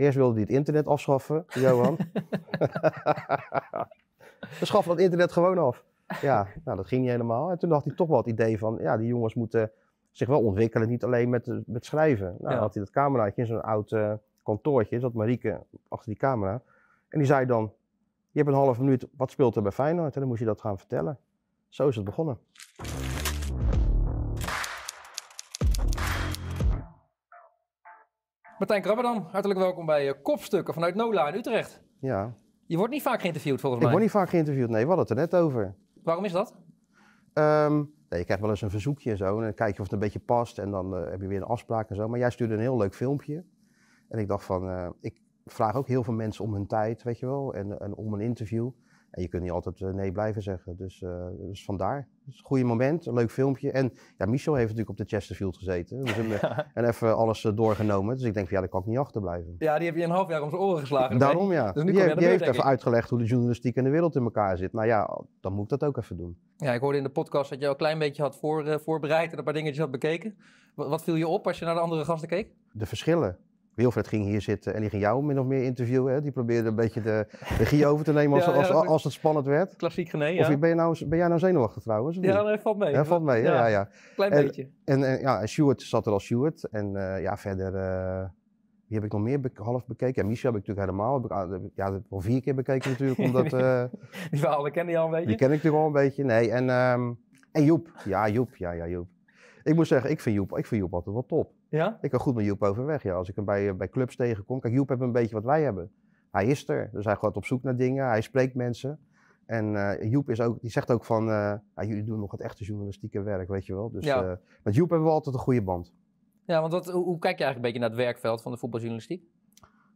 Eerst wilde hij het internet afschaffen, Johan. We schaffen het internet gewoon af. Ja, nou, dat ging niet helemaal. En toen had hij toch wel het idee van, ja, die jongens moeten zich wel ontwikkelen, niet alleen met, eh, met schrijven. Nou, had hij dat cameraatje in zo'n oud eh, kantoortje, zat Marieke achter die camera. En die zei dan, je hebt een half minuut, wat speelt er bij Feyenoord? En dan moest je dat gaan vertellen. Zo is het begonnen. Martijn Krabberdam, hartelijk welkom bij eh, Kopstukken vanuit NOLA in Utrecht. Ja. Je wordt niet vaak geïnterviewd volgens mij. Ik word niet vaak geïnterviewd, nee, we hadden het er net over. Waarom is dat? Ehm, nee, je krijgt wel eens een verzoekje en zo. En dan kijk je of het een beetje past. En dan eh, heb je weer een afspraak en zo. Maar jij stuurde een heel leuk filmpje. En ik dacht van, eh, ik vraag ook heel veel mensen om hun tijd, weet je wel. En, om een interview. En je kunt niet altijd nee blijven zeggen. Dus, dus vandaar goede moment, een leuk filmpje. En ja, Michel heeft natuurlijk op de Chesterfield gezeten. Dus eh, En even alles eh, doorgenomen. Dus ik denk, van, ja, daar kan ik niet achterblijven. Ja, die heb je een half jaar om zijn oren geslagen. Daarom ja. Dus nu die, je heeft even uitgelegd hoe de journalistiek en de wereld in elkaar zit. Nou ja, dan moet ik dat ook even doen. Ja, ik hoorde in de podcast dat je al een klein beetje had voor, eh, voorbereid en een paar dingetjes had bekeken. Wat, wat viel je op als je naar de andere gasten keek? De verschillen. Wilfred ging hier zitten en die ging jou min of meer interviewen. Hè? Die probeerde een beetje de regie over te nemen als, als, als, het spannend werd. Klassiek genee, ja. Of ben, je nou, ben jij nou zenuwachtig trouwens? Ja, nee, valt mee. Ja, valt mee, ja. ja, ja. Klein en, beetje. En, ja, en Stuart zat er als Stuart. En eh, ja, verder... die eh, heb ik nog meer half bekeken. Ja, Michel heb ik natuurlijk helemaal. Heb ik, ja, al vier keer bekeken natuurlijk. Omdat, eh, die verhalen ken je al een beetje. Die ken ik natuurlijk al een beetje. Nee, en, ehm, en Joep. Ja, Joep. Ja, ja, Joep. Ik moet zeggen, ik vind Joep, ik vind Joep altijd wel top. Ja? Ik kan goed met Joep overweg. Ja. Als ik hem bij, eh, bij clubs tegenkom. Kijk, Joep heeft een beetje wat wij hebben. Hij is er, dus hij gaat op zoek naar dingen. Hij spreekt mensen. En eh, Joep is ook, die zegt ook van, uh, jullie doen nog het echte journalistieke werk, weet je wel. Dus met Joep hebben we altijd een goede band. Ja, want wat, hoe, hoe, kijk je eigenlijk een beetje naar het werkveld van de voetbaljournalistiek?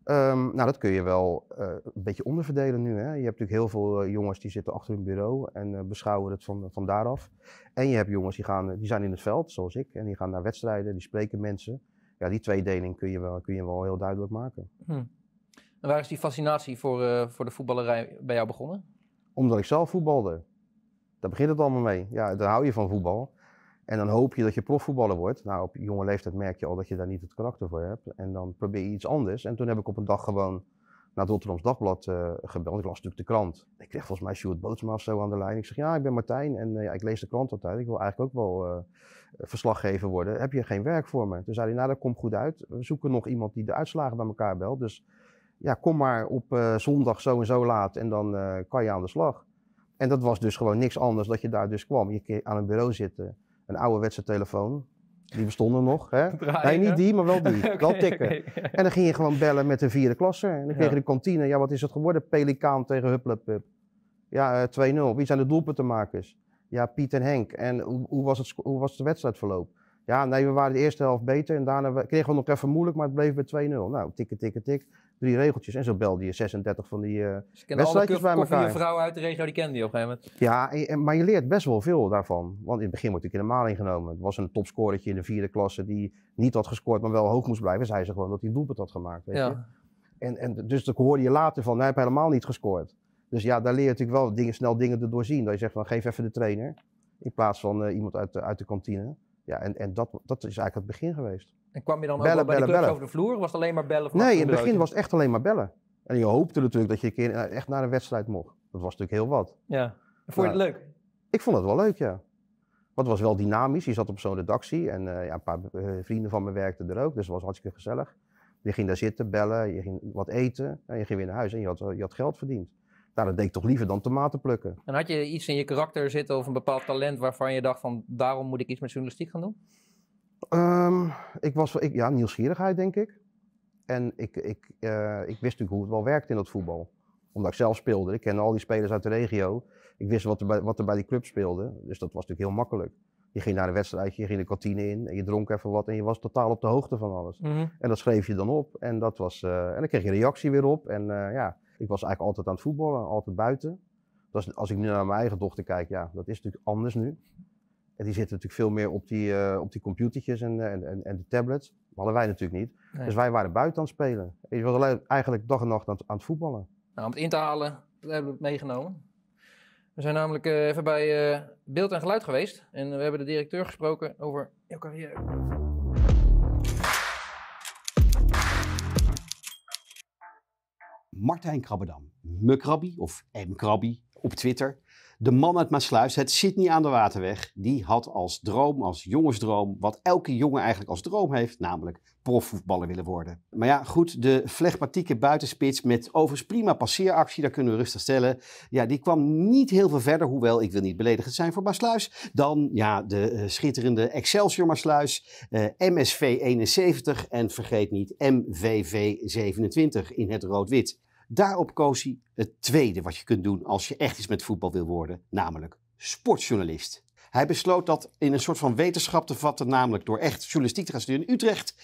Ehm, nou, dat kun je wel eh, een beetje onderverdelen nu. Hè? Je hebt natuurlijk heel veel eh, jongens die zitten achter hun bureau en eh, beschouwen het van, van daaraf. En je hebt jongens die, gaan, die zijn in het veld, zoals ik, en die gaan naar wedstrijden, die spreken mensen. Ja, die tweedeling kun je wel, kun je wel heel duidelijk maken. Hm. En waar is die fascinatie voor, voor de voetballerij bij jou begonnen? Omdat ik zelf voetbalde. Daar begint het allemaal mee. Ja, daar hou je van voetbal. En dan hoop je dat je profvoetballer wordt. Nou, op jonge leeftijd merk je al dat je daar niet het karakter voor hebt. En dan probeer je iets anders. En toen heb ik op een dag gewoon naar het Rotterdams Dagblad eh, gebeld. Ik las natuurlijk de krant. Ik kreeg volgens mij Stuart Bootsma of zo aan de lijn. Ik zeg, ja, ik ben Martijn en uh, ik lees de krant altijd. Ik wil eigenlijk ook wel uh, verslaggever worden. Heb je geen werk voor me? Toen zei hij, nou, dat komt goed uit. We zoeken nog iemand die de uitslagen bij elkaar belt. Dus ja, kom maar op zondag zo en zo laat en dan kan je aan de slag. En dat was dus gewoon niks anders dat je daar dus kwam. Je aan een bureau zitten een ouderwetse telefoon. Die bestonden nog. Hè? Nee, niet die, maar wel die. okay, wel tikken. En dan ging je gewoon bellen met de vierde klasse. En dan kreeg je de kantine. Ja, wat is het geworden? Pelikaan tegen Hupplepup. Ja, uh, eh, 2-0. Wie zijn de doelpuntenmakers? Ja, Piet en Henk. En hoe, hoe, was het, hoe was de wedstrijdverloop? Ja, nee, we waren de eerste helft beter. En daarna kregen we nog even moeilijk, maar het bleef bij 2-0. Nou, tikken, tikken, tik drie regeltjes. En zo belde je 36 van die uh, wedstrijdjes bij elkaar. Je vrouw uit de regio, die kende je op een gegeven moment. Ja, maar je leert best wel veel daarvan. Want in het begin wordt ik in de maling genomen. Het was een topscorertje in de vierde klasse die niet had gescoord, maar wel hoog moest blijven. Zei ze gewoon dat hij een doelpunt had gemaakt, weet je. En, en dus dan hoorde je later van, hij heeft helemaal niet gescoord. Dus ja, daar leer je natuurlijk wel dingen, snel dingen te doorzien. Dat je zegt van, geef even de trainer. In plaats van eh, iemand uit uit de kantine. Ja, en, en dat, dat is eigenlijk het begin geweest. En kwam je dan bellen, ook bij bellen, de over de vloer? Was het alleen maar bellen? Nee, in het begin was het echt alleen maar bellen. En je hoopte natuurlijk dat je een keer echt naar een wedstrijd mocht. Dat was natuurlijk heel wat. Ja. En vond je het leuk? Ik vond het wel leuk, ja. het was wel dynamisch. Je zat op zo'n redactie en eh, ja, een paar eh, vrienden van me werkten er ook. Dus het was hartstikke gezellig. Je ging daar zitten, bellen, je ging wat eten en je ging weer naar huis en je had, eh, je had geld verdiend. Nou, dat deed ik toch liever dan tomaten plukken. En had je iets in je karakter zitten of een bepaald talent waarvan je dacht van daarom moet ik iets met journalistiek gaan doen? Ehm, ik was, ik, ja, nieuwsgierigheid denk ik. En ik, ik, eh, ik wist natuurlijk hoe het wel werkte in dat voetbal. Omdat ik zelf speelde. Ik kende al die spelers uit de regio. Ik wist wat er bij, wat er bij die club speelde. Dus dat was natuurlijk heel makkelijk. Je ging naar een wedstrijdje, je ging de kantine in en je dronk even wat en je was totaal op de hoogte van alles. Mhm. En dat schreef je dan op en dat was, eh, en dan kreeg je reactie weer op en eh, ja, ik was eigenlijk altijd aan het voetballen, altijd buiten. is als ik nu naar mijn eigen dochter kijk, ja, dat is natuurlijk anders nu. En die zit natuurlijk veel meer op die, uh, op die computertjes en, eh, en, en, en de tablets. Dat hadden wij natuurlijk niet. Dus wij waren buiten aan het spelen. Ik was eigenlijk dag en nacht aan, aan het voetballen. Nou, om het in te halen, dat hebben we meegenomen. We zijn namelijk eh, even bij beeld en geluid geweest. En we hebben de directeur gesproken over jouw carrière. Martijn Krabbedam, Mukrabbi of M. op Twitter. De man uit Maasluis, het zit niet aan de waterweg, die had als droom, als jongensdroom, wat elke jongen eigenlijk als droom heeft, namelijk profvoetballer willen worden. Maar ja, goed, de flegmatieke buitenspits met overigens prima passeeractie, daar kunnen we rustig stellen. Ja, die kwam niet heel veel verder, hoewel ik wil niet beledigend zijn voor Maasluis. Dan ja, de eh, schitterende Excelsior Maasluis, eh, MSV 71 en vergeet niet MVV 27 in het rood-wit. Daarop koos hij het tweede wat je kunt doen als je echt iets met voetbal wil worden, namelijk sportjournalist. Hij besloot dat in een soort van wetenschap te vatten, namelijk door echt journalistiek te gaan studeren in Utrecht.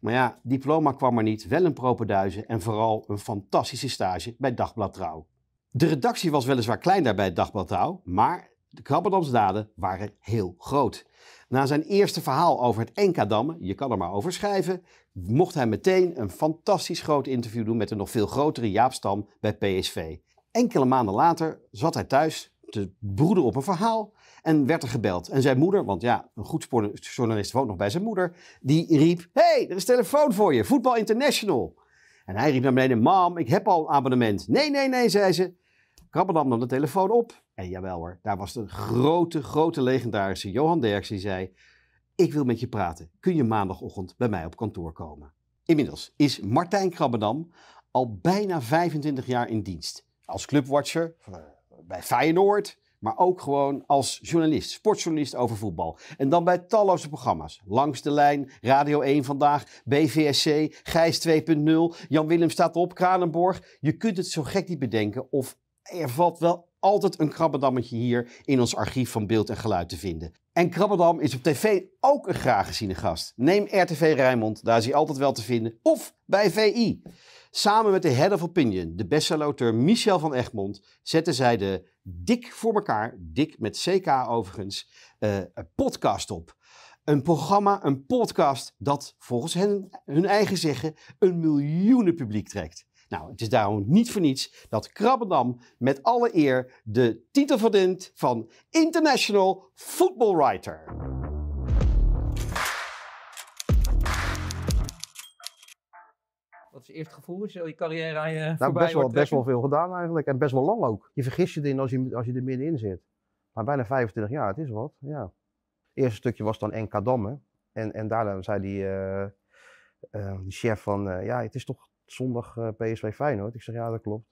Maar ja, diploma kwam er niet, wel een propenduizen en vooral een fantastische stage bij Dagblad Trouw. De redactie was weliswaar klein daar bij Dagblad Trouw, maar de krabbedamsdaden waren heel groot. Na zijn eerste verhaal over het Enkadammen, je kan er maar over schrijven, mocht hij meteen een fantastisch groot interview doen met een nog veel grotere Jaap Stam bij PSV. Enkele maanden later zat hij thuis te broeden op een verhaal en werd er gebeld. En zijn moeder, want ja, een goed journalist woont nog bij zijn moeder, die riep: hey, er is telefoon voor je, Voetbal International. En hij riep naar beneden: Mam, ik heb al een abonnement. Nee, nee, nee, zei ze. Krabbedam nam de telefoon op en eh, jawel hoor, daar was de grote, grote legendarische Johan Derks die zei... Ik wil met je praten. Kun je maandagochtend bij mij op kantoor komen? Inmiddels is Martijn Krabbendam al bijna 25 jaar in dienst. Als clubwatcher eh, bij Feyenoord, maar ook gewoon als journalist, sportjournalist over voetbal. En dan bij talloze programma's. Langs de lijn, Radio 1 vandaag, BVSC, Gijs 2.0, Jan Willem staat op, Kranenborg. Je kunt het zo gek niet bedenken of er valt wel altijd een krabbedammetje hier in ons archief van beeld en geluid te vinden. En Krabbedam is op tv ook een graag geziene gast. Neem RTV Rijnmond, daar is hij altijd wel te vinden. Of bij VI. Samen met de Head of Opinion, de bestsellerauteur Michel van Egmond, zetten zij de Dik voor elkaar, Dik met CK overigens, eh, een podcast op. Een programma, een podcast dat volgens hen, hun eigen zeggen, een miljoenen publiek trekt. Nou, het is daarom niet voor niets dat Krabbendam met alle eer de titel verdient van International Football Writer. Wat is je eerste gevoel? Is je carrière aan eh, je nou, best wel, best wel veel gedaan eigenlijk. En best wel lang ook. Je vergist je erin als je, als je er middenin zit. Maar bijna 25 jaar, het is wat. Ja. Het eerste stukje was dan NK Damme. En, en daarna zei die, eh, eh, die chef van, ja, het is toch zondag eh, PSV Feyenoord. Ik zeg, ja, dat klopt.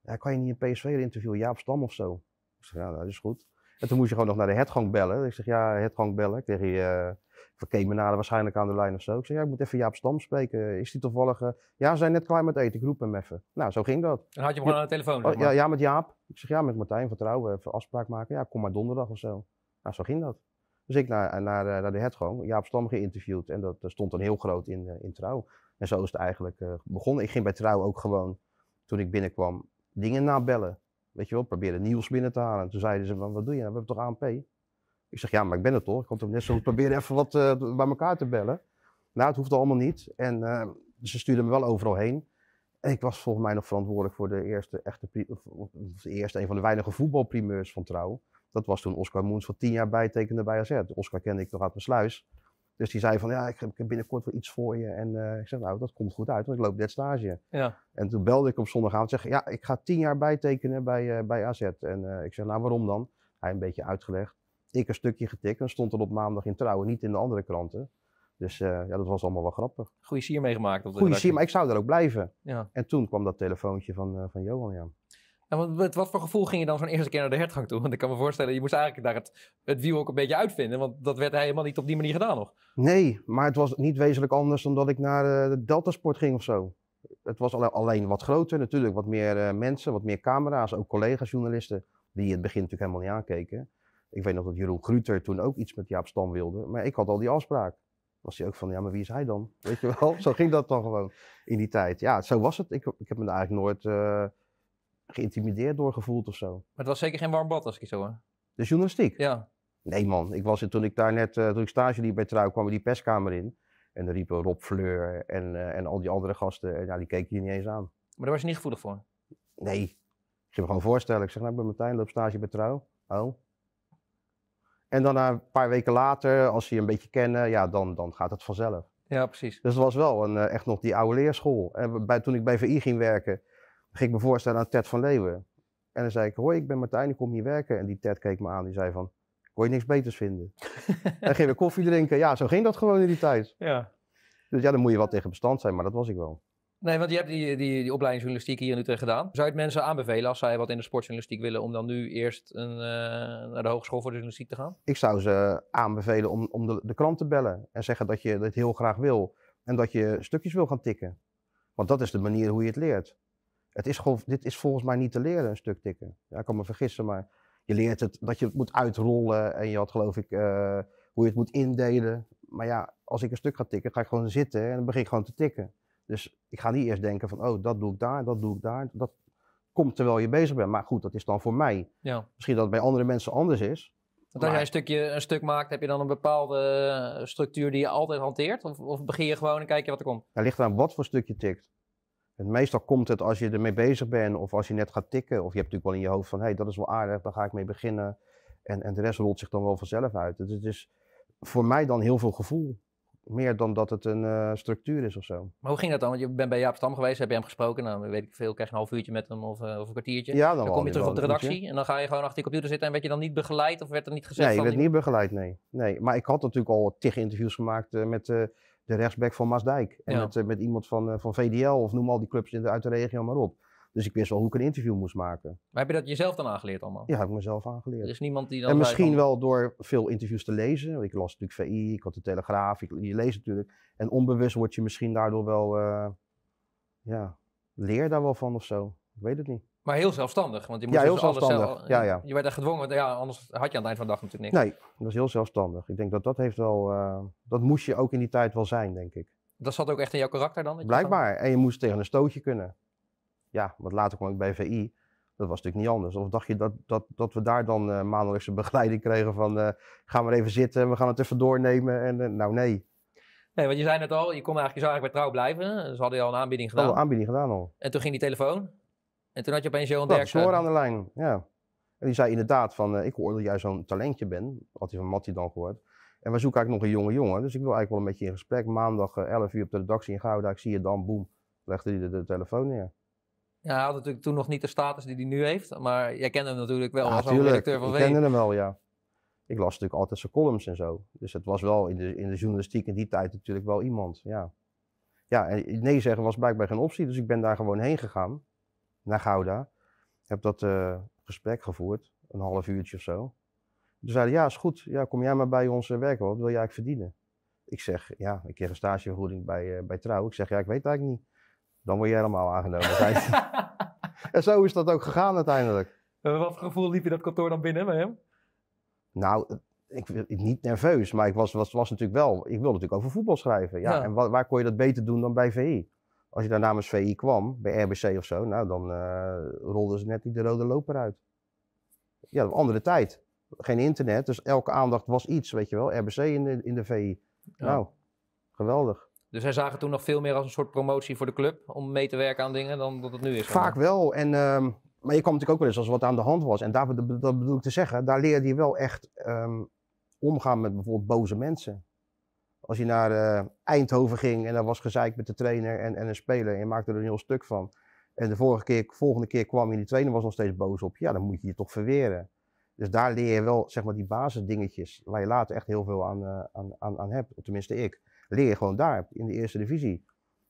Ja, kan je niet een PSV interviewen? Jaap Stam of zo? Ik zeg, ja, dat is goed. En toen moest je gewoon nog naar de headgang bellen. Ik zeg, ja, headgang bellen. Ik tegen je, uh, me waarschijnlijk aan de lijn of zo. Ik zeg, ja, ik moet even Jaap Stam spreken. Is die toevallig... Eh, ja, ze zijn net klaar met eten. Ik roep hem even. Nou, zo ging dat. En had je hem gewoon aan de telefoon? Oh, ja, ja, met Jaap. Ik zeg, ja, met Martijn vertrouwen, Even afspraak maken. Ja, kom maar donderdag of zo. Nou, zo ging dat. Dus ik naar, eh, naar, naar de headgang, Jaap Stam geïnterviewd. En dat stond dan heel groot in, in Trouw. En zo is het eigenlijk eh, begonnen. Ik ging bij Trouw ook gewoon, toen ik binnenkwam, dingen nabellen. Weet je wel, proberen nieuws binnen te halen. toen zeiden ze, van, wat doe je nou? We hebben toch ANP? Ik zeg, ja, maar ik ben het toch? Ik kan toch net zo proberen even wat eh, bij elkaar te bellen. Nou, het hoeft allemaal niet. En eh, ze stuurden me wel overal heen. En ik was volgens mij nog verantwoordelijk voor de eerste, echte, eerste een van de weinige voetbalprimeurs van Trouw. Dat was toen Oscar Moens van tien jaar bijtekende bij AZ. Oscar kende ik nog uit mijn sluis. Dus die zei van, ja, ik heb binnenkort wel iets voor je. En eh, ik zeg, nou, dat komt goed uit, want ik loop net stage. Ja. En toen belde ik op zondagavond en zeg, ja, ik ga tien jaar bijtekenen bij, eh, bij AZ. En eh, ik zeg, nou, waarom dan? Hij een beetje uitgelegd. Ik een stukje getikt en stond er op maandag in Trouwen, niet in de andere kranten. Dus ja, dat was allemaal wel grappig. Goeie sier meegemaakt. Goeie sier, maar ik zou daar ook blijven. Ja. En toen kwam dat telefoontje van, van Johan, ja. En wat, wat voor gevoel ging je dan zo'n eerste keer naar de hertgang toe? Want ik kan me voorstellen, je moest eigenlijk daar het, het wiel ook een beetje uitvinden. Want dat werd helemaal niet op die manier gedaan nog. Nee, maar het was niet wezenlijk anders dan dat ik naar eh, de Deltasport ging of zo. Het was alleen wat groter natuurlijk, wat meer eh, mensen, wat meer camera's. Ook collega's, journalisten, die in het begin natuurlijk helemaal niet aankeken. Ik weet nog dat Jeroen Gruter toen ook iets met Jaap Stam wilde. Maar ik had al die afspraak was hij ook van, ja, maar wie is hij dan? Weet je wel? zo ging dat dan gewoon in die tijd. Ja, zo was het. Ik, ik heb me daar eigenlijk nooit eh, geïntimideerd door gevoeld of zo. Maar het was zeker geen warm bad als ik zo hoor. De journalistiek? Ja. Nee man, ik was, toen ik daar net, uh, toen ik stage liep bij Trouw, kwam die perskamer in. En er riepen Rob Fleur en, eh, en al die andere gasten, eh, ja, die keken je niet eens aan. Maar daar was je niet gevoelig voor? Nee. Ik ging me gewoon voorstellen. Ik zeg, nou, ik ben Martijn, loop stage bij Trouw. Oh. En dan een paar weken later, als ze je een beetje kennen, ja, dan, dan gaat het vanzelf. Ja, precies. Dus het was wel een, echt nog die oude leerschool. En bij, toen ik bij VI ging werken, ging ik me voorstellen aan Ted van Leeuwen. En dan zei ik, hoi, ik ben Martijn, ik kom hier werken. En die Ted keek me aan, die zei van, kon je niks beters vinden? en ging weer koffie drinken. Ja, zo ging dat gewoon in die tijd. Ja. Dus ja, dan moet je wel tegen bestand zijn, maar dat was ik wel. Nee, want je hebt die, die, die opleiding journalistiek hier nu tegen gedaan. Zou je het mensen aanbevelen als zij wat in de sportjournalistiek willen om dan nu eerst een, eh, naar de hogeschool voor de journalistiek te gaan? Ik zou ze aanbevelen om, om de, de krant te bellen en zeggen dat je dit heel graag wil en dat je stukjes wil gaan tikken. Want dat is de manier hoe je het leert. Het is gewoon, dit is volgens mij niet te leren, een stuk tikken. Ja, ik kan me vergissen, maar je leert het dat je het moet uitrollen en je had geloof ik eh, hoe je het moet indelen. Maar ja, als ik een stuk ga tikken, ga ik gewoon zitten en dan begin ik gewoon te tikken. Dus ik ga niet eerst denken van, oh, dat doe ik daar, dat doe ik daar. Dat komt terwijl je bezig bent. Maar goed, dat is dan voor mij. Ja. Misschien dat het bij andere mensen anders is. Want als jij een, stukje, een stuk maakt, heb je dan een bepaalde eh, structuur die je altijd hanteert? Of, of begin je gewoon en kijk je wat er komt? Het ligt aan wat voor stuk je tikt. En meestal komt het als je ermee bezig bent of als je net gaat tikken. Of je hebt natuurlijk wel in je hoofd van, hé, hey, dat is wel aardig, daar ga ik mee beginnen. En, en de rest rolt zich dan wel vanzelf uit. Dus het is voor mij dan heel veel gevoel. Meer dan dat het een eh, structuur is of zo. Maar hoe ging dat dan? Want je bent bij Jaap Stam geweest, heb je hem gesproken. Dan nou, weet ik veel, krijg je een half uurtje met hem of, eh, of een kwartiertje. Ja, dan, dan kom je terug op de redactie en dan ga je gewoon achter je computer zitten. En werd je dan niet begeleid of werd er niet gezegd? Nee, je werd niet begeleid, nee. nee. Maar ik had natuurlijk al tig interviews gemaakt eh, met de rechtsback van Maasdijk. En eh, met, iemand van, eh, van VDL of noem al die clubs in de, uit de regio maar op. Dus ik wist wel hoe ik een interview moest maken. Maar heb je dat jezelf dan aangeleerd allemaal? Ja, heb ik mezelf aangeleerd. Er is niemand die dan en misschien wel door veel interviews te lezen. Ik las natuurlijk VI, ik had de Telegraaf, je leest natuurlijk. En onbewust word je misschien daardoor wel, eh, ja, leer daar wel van of zo. Ik weet het niet. Maar heel zelfstandig, want je moest ja, heel dus zelfstandig. Alles zelf, ja, ja. Je werd echt gedwongen, want ja, anders had je aan het eind van de dag natuurlijk niks. Nee, dat was heel zelfstandig. Ik denk dat dat heeft wel, eh, dat moest je ook in die tijd wel zijn, denk ik. Dat zat ook echt in jouw karakter dan? Blijkbaar. En je moest tegen een stootje kunnen. Ja, want later kwam ik bij VI. Dat was natuurlijk niet anders. Of dacht je dat, dat, dat we daar dan uh, maandelijkse begeleiding kregen van eh, Gaan we er even zitten, we gaan het even doornemen. En, nou nee. Nee, want je zei net al, je kon eigenlijk, je zou eigenlijk bij trouw blijven. Ze hadden je al een aanbieding gedaan. Al een aanbieding gedaan al. En toen ging die telefoon. En toen had je opeens Johan nou, Derksen. Snoor aan de lijn, ja. En die zei inderdaad van, eh, ik hoor dat jij zo'n talentje bent. Had hij van Mattie dan gehoord. En we zoeken eigenlijk nog een jonge jongen. Dus ik wil eigenlijk wel een beetje in gesprek. Maandag 11 eh, uur op de redactie in Gouda. Ik zie je dan, boem. Legde hij de, telefoon neer. Ja, hij had natuurlijk toen nog niet de status die hij nu heeft. Maar jij kende hem natuurlijk wel ja, als redacteur van ik kende hem wel, ja. Ik las natuurlijk altijd zijn columns en zo. Dus het was wel in de, in de journalistiek in die tijd natuurlijk wel iemand, ja. Ja, en nee zeggen was blijkbaar geen optie. Dus ik ben daar gewoon heen gegaan naar Gouda. Heb dat eh, gesprek gevoerd, een half uurtje of zo. Toen zeiden ja, is goed. Ja, kom jij maar bij ons eh, werken. Wat wil jij eigenlijk verdienen? Ik zeg, ja, ik kreeg een stagevergoeding bij, eh, bij Trouw. Ik zeg, ja, ik weet eigenlijk niet. Dan word jij helemaal aangenomen. en zo is dat ook gegaan uiteindelijk. wat gevoel liep je dat kantoor dan binnen bij hem? Nou, ik, ik, niet nerveus, maar ik was, was, was natuurlijk wel... Ik wilde natuurlijk over voetbal schrijven. Ja, En waar kon je dat beter doen dan bij VI? Als je daar namens VI kwam, bij RBC of zo, nou dan uh, rolden ze net die de rode loper uit. Ja, andere tijd. Geen internet, dus elke aandacht was iets, weet je wel. RBC in de, in de VI. Nou, geweldig. Dus zij zagen toen nog veel meer als een soort promotie voor de club om mee te werken aan dingen dan dat het nu is? Vaak wel. En, ehm, maar je kwam natuurlijk ook wel eens als wat aan de hand was. En daar, dat bedoel ik te zeggen, daar leerde je wel echt ehm, omgaan met bijvoorbeeld boze mensen. Als je naar eh, Eindhoven ging en daar was gezeik met de trainer en, en een speler en je maakte er een heel stuk van. En de vorige keer, volgende keer kwam je en die trainer was nog steeds boos op Ja, dan moet je je toch verweren. Dus daar leer je wel zeg maar, die basisdingetjes waar je later echt heel veel aan, uh, aan, aan, aan hebt. Tenminste ik. Leer je gewoon daar in de eerste divisie.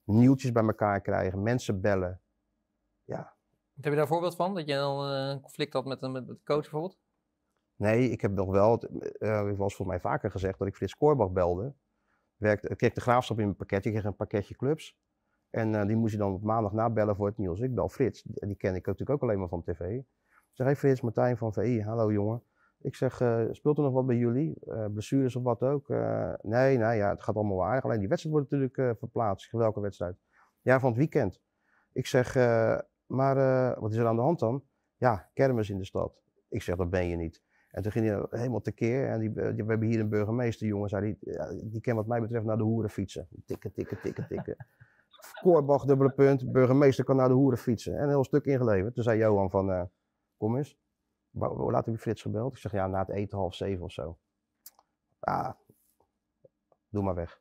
Nieuwtjes bij elkaar krijgen, mensen bellen. Ja. Heb je daar een voorbeeld van? Dat je eh, een conflict had met een coach bijvoorbeeld? Nee, ik heb nog wel, uh, ik was volgens mij vaker gezegd dat ik Frits Korbach belde werkte, kreeg de graafschap in een pakketje Ik kreeg een pakketje clubs. En eh, die moest je dan op maandag nabellen voor het nieuws. Ik bel Frits. Die ken ik natuurlijk ook alleen maar van tv. Ik zeg, hey Frits, Martijn van VI. Hallo jongen. Ik zeg, eh, speelt er nog wat bij jullie? Eh, blessures of wat ook? nee, nou ja, het gaat allemaal wel aardig. Alleen die wedstrijd wordt natuurlijk verplaatst. Welke wedstrijd? Ja, van het weekend. Ik zeg, maar wat is er aan de hand dan? Ja, kermis in de stad. Ik zeg, dat ben je niet. En toen ging hij helemaal tekeer. En die, eh, we hebben hier een burgemeester, jongen, zei die, die kan wat mij betreft naar de hoeren fietsen. Tikken, tikken, tikken, tikken. Korbach, dubbele punt, burgemeester kan naar de hoeren fietsen. En een heel stuk ingeleverd. Toen zei Johan van, eh, kom eens, hoe laat heb je Frits gebeld? Ik zeg, ja, na het eten half zeven of zo. Ah, doe maar weg.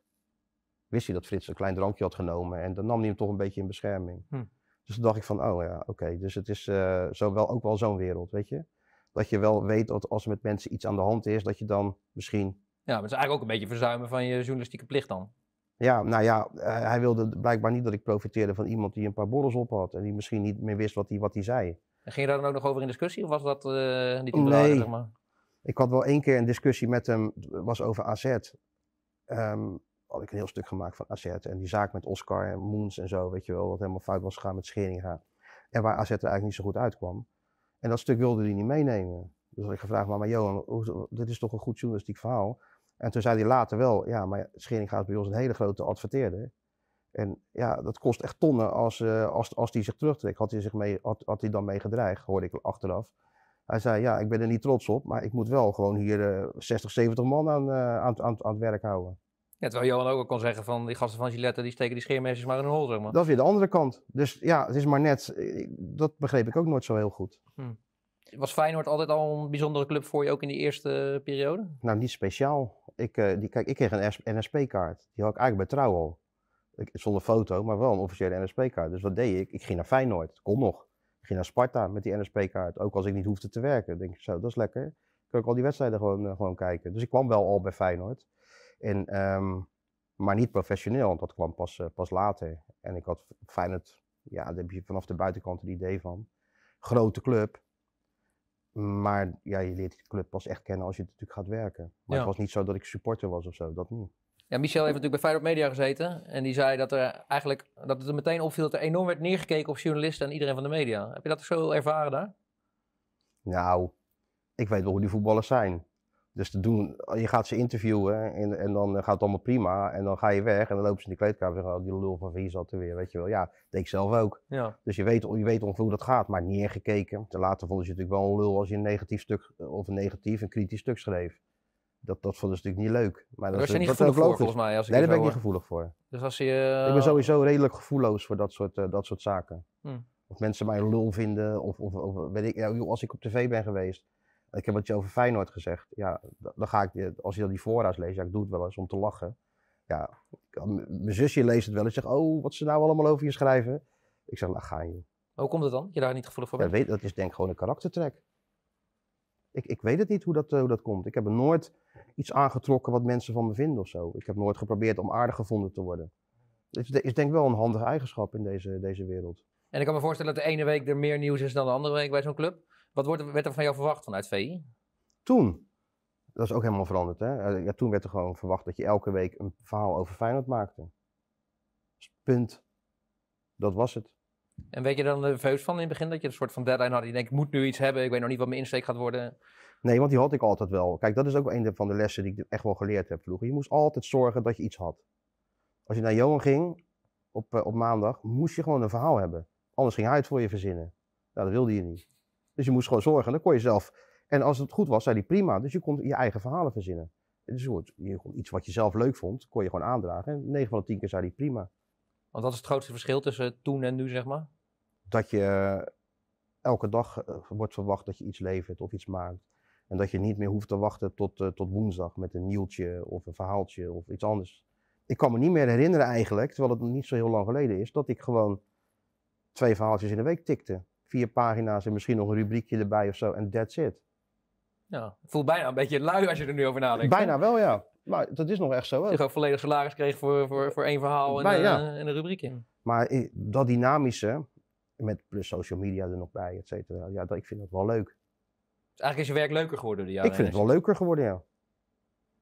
Wist hij dat Frits een klein drankje had genomen en dan nam hij hem toch een beetje in bescherming. Hm. Dus toen dacht ik van, oh ja, oké, dus het is uh, zo wel, ook wel zo'n wereld, weet je dat je wel weet dat als er met mensen iets aan de hand is, dat je dan misschien. Ja, maar het is eigenlijk ook een beetje verzuimen van je journalistieke plicht dan. Ja, nou ja, eh, hij wilde blijkbaar niet dat ik profiteerde van iemand die een paar borrels op had en die misschien niet meer wist wat hij wat zei. En ging je daar dan ook nog over in discussie of was dat eh, niet te nee. zeg maar? Ik had wel één keer een discussie met hem, was over AZ. Ehm, had ik een heel stuk gemaakt van AZ en die zaak met Oscar en Moens en zo, weet je wel, wat helemaal fout was gegaan met Scheringa. En waar AZ er eigenlijk niet zo goed uitkwam. En dat stuk wilde hij niet meenemen. Dus had ik gevraagd, maar, maar Johan, dit is toch een goed journalistiek verhaal? En toen zei hij later wel, ja, maar Scheringa is bij ons een hele grote adverteerder. En ja, dat kost echt tonnen als, uh, als, als die zich terugtrekt. Had hij, zich mee, had, had hij dan mee gedreigd, hoorde ik achteraf. Hij zei, ja, ik ben er niet trots op, maar ik moet wel gewoon hier 60, eh, 70 man aan, eh, aan, aan, aan het werk houden. Ja, terwijl Johan ook al kon zeggen van die gasten van Gillette, die steken die scheermesjes maar in een hol, zeg maar. Dat is weer de andere kant. Dus ja, het is maar net. Eh, dat begreep ik ook nooit zo heel goed. Hm. Was Feyenoord altijd al een bijzondere club voor je, ook in die eerste periode? Nou, niet speciaal. Ik, eh, die, kijk, ik kreeg een NSP-kaart. Die had ik eigenlijk bij trouw al. Ik, zonder foto, maar wel een officiële NSP-kaart. Dus wat deed ik? Ik ging naar Feyenoord. Kon nog. Ik ging naar Sparta met die NSP-kaart. Ook als ik niet hoefde te werken. denk ik, zo, dat is lekker. Kun ik al die wedstrijden gewoon, eh, gewoon kijken. Dus ik kwam wel al bij Feyenoord. En, ehm, maar niet professioneel, want dat kwam pas, eh, pas later. En ik had Feyenoord, ja, daar heb je vanaf de buitenkant het idee van. Grote club. Maar ja, je leert die club pas echt kennen als je natuurlijk gaat werken. Maar het was niet zo dat ik supporter was of zo, dat niet. Ja, Michel heeft natuurlijk bij Feyenoord Media gezeten. En die zei dat, er eigenlijk, dat het er meteen opviel dat er enorm werd neergekeken op journalisten en iedereen van de media. Heb je dat zo ervaren daar? Nou, ik weet wel hoe die voetballers zijn. Dus te doen, je gaat ze interviewen en, en dan gaat het allemaal prima. En dan ga je weg en dan lopen ze in de kleedkamer en zeggen, oh, die lul van wie zat er weer, weet je wel. Ja, deed ik zelf ook. Dus je weet, je weet ongeveer hoe dat gaat, maar neergekeken. te later vonden ze natuurlijk wel een lul als je een negatief stuk, eh, of een negatief, een kritisch stuk schreef. Dat, dat vonden ze natuurlijk niet leuk. Maar dat, was je niet gevoelig voor, volgens mij. Als ik nee, daar ben ik niet gevoelig voor. Dus als je, eh, Ik ben sowieso redelijk gevoelloos voor dat soort, eh, dat soort zaken. Hm. Of mensen mij een lul vinden, of, of, of weet ik, ja, als ik op tv ben geweest ik heb wat je over Feyenoord gezegd. Ja, dan ga ik, als je dan die voorraads leest, ja, ik doe het wel eens om te lachen. Ja, mijn zusje leest het wel en zegt, oh, wat ze nou allemaal over je schrijven. Ik zeg, laat nou, ga je. Hoe komt het dan? Je daar niet gevoelig voor bent? weet, dat is denk ik gewoon een karaktertrek. Ik, ik weet het niet hoe dat, eh, hoe dat komt. Ik heb er nooit iets aangetrokken wat mensen van me vinden of zo. Ik heb nooit geprobeerd om aardig gevonden te worden. Het is, denk ik wel een handige eigenschap in deze, deze wereld. En ik kan me voorstellen dat de ene week er meer nieuws is dan de andere week bij zo'n club. Wat wordt, werd er van jou verwacht vanuit VI? Toen. Dat is ook helemaal veranderd. Hè? Eh, ja, toen werd er gewoon verwacht dat je elke week een verhaal over Feyenoord maakte. Dus punt. Dat was het. En weet je dan nerveus van in het begin dat je een soort van deadline had? Je denkt, ik moet nu iets hebben, ik weet nog niet wat mijn insteek gaat worden. Nee, want die had ik altijd wel. Kijk, dat is ook een van de lessen die ik echt wel geleerd heb vroeger. Je moest altijd zorgen dat je iets had. Als je naar Johan ging op, eh, op maandag, moest je gewoon een verhaal hebben. Anders ging hij het voor je verzinnen. Nou, dat wilde je niet. Dus je moest gewoon zorgen. dan kon je zelf. En als het goed was, zei hij prima. Dus je kon je eigen verhalen verzinnen. Dus je kon iets wat je zelf leuk vond, kon je gewoon aandragen. En 9 van de 10 keer zei hij prima. Want wat is het grootste verschil tussen toen en nu, zeg maar? Dat je eh, elke dag eh, wordt verwacht dat je iets levert of iets maakt. En dat je niet meer hoeft te wachten tot, eh, tot woensdag met een nieuwtje of een verhaaltje of iets anders. Ik kan me niet meer herinneren eigenlijk, terwijl het niet zo heel lang geleden is, dat ik gewoon twee verhaaltjes in de week tikte vier pagina's en misschien nog een rubriekje erbij of zo. En that's it. Ja, het voelt bijna een beetje lui als je er nu over nadenkt. Bijna wel, ja. Maar dat is nog echt zo. Hè? Je gewoon volledig salaris kreeg voor, voor, voor één verhaal en, ja. uh, een rubriekje. Mm. Maar eh, dat dynamische, met plus social media er nog bij, et cetera. Ja, dat, ik vind dat wel leuk. eigenlijk is je werk leuker geworden door jaren. Ik vind het wel leuker geworden, ja.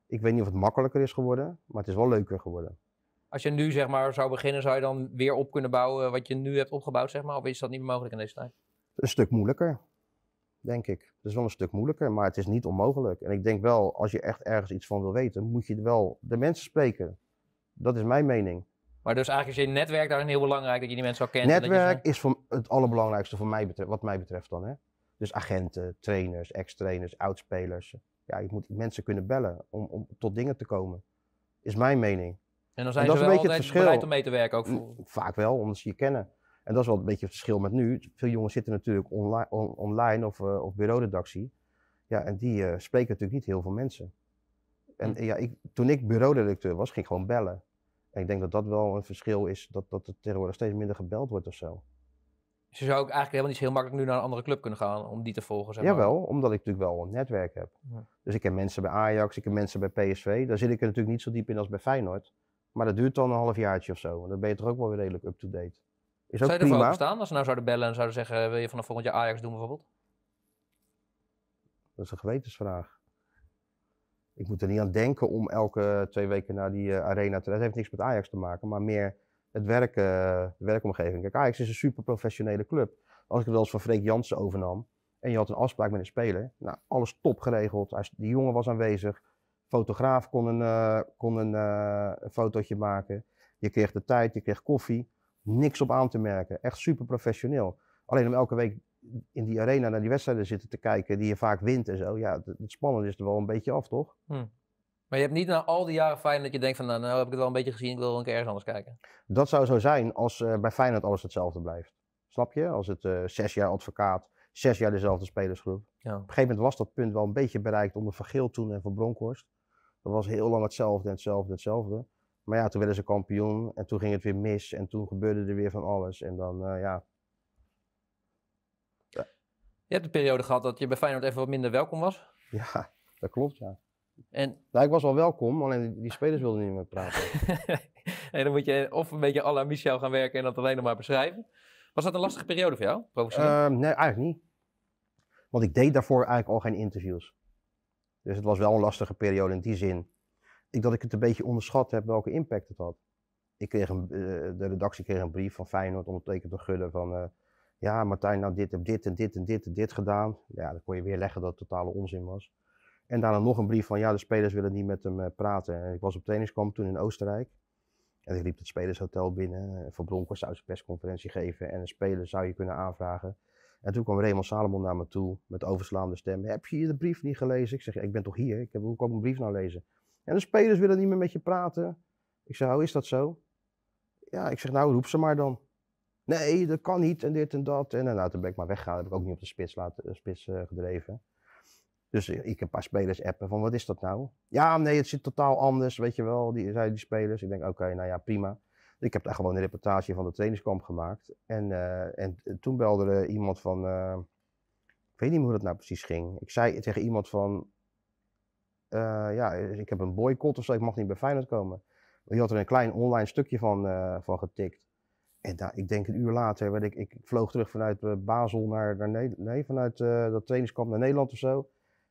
Ik weet niet of het makkelijker is geworden, maar het is wel leuker geworden. Als je nu zeg maar zou beginnen, zou je dan weer op kunnen bouwen wat je nu hebt opgebouwd, zeg maar? Of is dat niet mogelijk in deze tijd? Een stuk moeilijker, denk ik. Het is wel een stuk moeilijker, maar het is niet onmogelijk. En ik denk wel, als je echt ergens iets van wil weten, moet je wel de mensen spreken. Dat is mijn mening. Maar dus eigenlijk is je netwerk daarin heel belangrijk, dat je die mensen al kent. Netwerk is voor het allerbelangrijkste voor mij betreft, wat mij betreft dan. Hè? Dus agenten, trainers, ex-trainers, oudspelers. Ja, je moet mensen kunnen bellen om, om tot dingen te komen. Is mijn mening. En dan zijn en dat ze wel een beetje het bereid om mee te werken ook? Voor... Vaak wel, omdat ze je kennen. En dat is wel een beetje het verschil met nu. Veel jongens zitten natuurlijk online, online of, uh, bureauredactie. Ja, en die eh, spreken natuurlijk niet heel veel mensen. En hm. ja, ik, toen ik bureauredacteur was, ging ik gewoon bellen. En ik denk dat dat wel een verschil is, dat, dat er tegenwoordig steeds minder gebeld wordt of zo. Dus je zou ook eigenlijk helemaal niet heel makkelijk nu naar een andere club kunnen gaan om die te volgen. Zeg maar. Jawel, omdat ik natuurlijk wel een netwerk heb. Dus ik ken mensen bij Ajax, ik heb mensen bij PSV. Daar zit ik er natuurlijk niet zo diep in als bij Feyenoord. Maar dat duurt dan een halfjaartje of zo. Want dan ben je toch ook wel weer redelijk up-to-date. Is zou je je ervoor staan als ze nou zouden bellen en zouden zeggen: wil je vanaf volgend jaar Ajax doen bijvoorbeeld? Dat is een gewetensvraag. Ik moet er niet aan denken om elke twee weken naar die eh, arena te. Dat heeft niks met Ajax te maken, maar meer het werk, eh, de werkomgeving. Kijk, Ajax is een super professionele club. Als ik het wel eens van Freek Jansen overnam en je had een afspraak met een speler, nou, alles top geregeld. Die jongen was aanwezig fotograaf kon een, uh, kon een, uh, fotootje maken. Je kreeg de tijd, je kreeg koffie. Niks op aan te merken. Echt super professioneel. Alleen om elke week in die arena naar die wedstrijden zitten te kijken die je vaak wint en zo. Ja, het spannende is er wel een beetje af, toch? Hm. Maar je hebt niet na al die jaren fijn dat je denkt van nou, nou, heb ik het wel een beetje gezien, ik wil wel een keer ergens anders kijken. Dat zou zo zijn als eh, bij Feyenoord alles hetzelfde blijft. Snap je? Als het zes jaar advocaat, zes jaar dezelfde spelersgroep. Ja. Op een gegeven moment was dat punt wel een beetje bereikt onder Vergeel toen en Van Bronkhorst. Dat was heel lang hetzelfde en hetzelfde en hetzelfde. Maar ja, toen werden ze kampioen en toen ging het weer mis en toen gebeurde er weer van alles. En dan, eh, ja. Je hebt een periode gehad dat je bij Feyenoord even wat minder welkom was. Ja, dat klopt, ja. En... Nou, ik was wel welkom, alleen die spelers wilden niet meer praten. en dan moet je of een beetje à la Michel gaan werken en dat alleen nog maar beschrijven. Was dat een lastige periode voor jou, uh, nee, eigenlijk niet. Want ik deed daarvoor eigenlijk al geen interviews. Dus het was wel een lastige periode in die zin. Ik dat ik het een beetje onderschat heb welke impact het had. Ik kreeg een, eh, de redactie kreeg een brief van Feyenoord, ondertekend door Gudde, van uh, ja Martijn, nou dit, heb dit en dit en dit en dit gedaan. Ja, dan kon je weer leggen dat het totale onzin was. En daarna nog een brief van ja, de spelers willen niet met hem eh, praten. En ik was op trainingskamp toen in Oostenrijk. En ik liep het spelershotel binnen. voor Bronkhorst zou zijn persconferentie geven. En een speler zou je kunnen aanvragen. En toen kwam Raymond Salomon naar me toe met overslaande stem. Heb je de brief niet gelezen? Ik zeg, ik ben toch hier? Ik heb, hoe kan ik een brief nou lezen? En de spelers willen niet meer met je praten. Ik zeg, hoe oh, is dat zo? Ja, ik zeg, nou, roep ze maar dan. Nee, dat kan niet en dit en dat. En nou, toen ben ik maar weggegaan. Heb ik ook niet op de spits, laten, eh, spits eh, gedreven. Dus eh, ik heb een paar spelers appen van, wat is dat nou? Ja, nee, het zit totaal anders, weet je wel, die, zeiden die spelers. Ik denk, oké, nou ja, prima. Ik heb daar gewoon een reportage van de trainingskamp gemaakt. En, eh, en toen belde er iemand van, eh, ik weet niet meer hoe dat nou precies ging. Ik zei tegen iemand van, eh, ja, ik heb een boycott of zo, ik mag niet bij Feyenoord komen. Die had er een klein online stukje van, van getikt. En daar ik denk een uur later werd ik, ik vloog terug vanuit Basel naar, naar nee, vanuit dat trainingskamp naar Nederland of zo.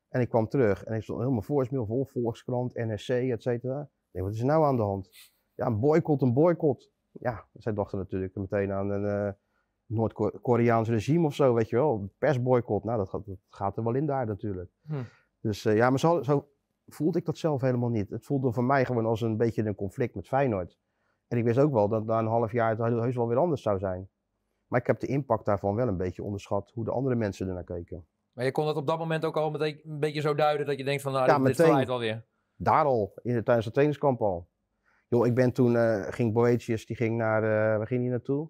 En ik kwam terug en ik stond helemaal voorsmail vol, Volkskrant, NSC, et cetera. Ik denk, wat is er nou aan de hand? Ja, een boycott, een boycott. Ja, zij dachten natuurlijk meteen aan een eh, Noord-Koreaans regime of zo, weet je wel. Persboycott, nou dat gaat, er wel in daar natuurlijk. Hm. Dus eh, ja, maar zo, zo voelde ik dat zelf helemaal niet. Het voelde voor mij gewoon als een beetje een conflict met Feyenoord. En ik wist ook wel dat na een half jaar het heus wel weer anders zou zijn. Maar ik heb de impact daarvan wel een beetje onderschat, hoe de andere mensen ernaar keken. Maar je kon het op dat moment ook al meteen een beetje zo duiden dat je denkt van, nou, dit meteen, dit alweer. Daar al, in, tijdens de trainingskamp al. Joh, ik ben toen, eh, ging Boetius, die ging naar, uh, waar ging hij naartoe?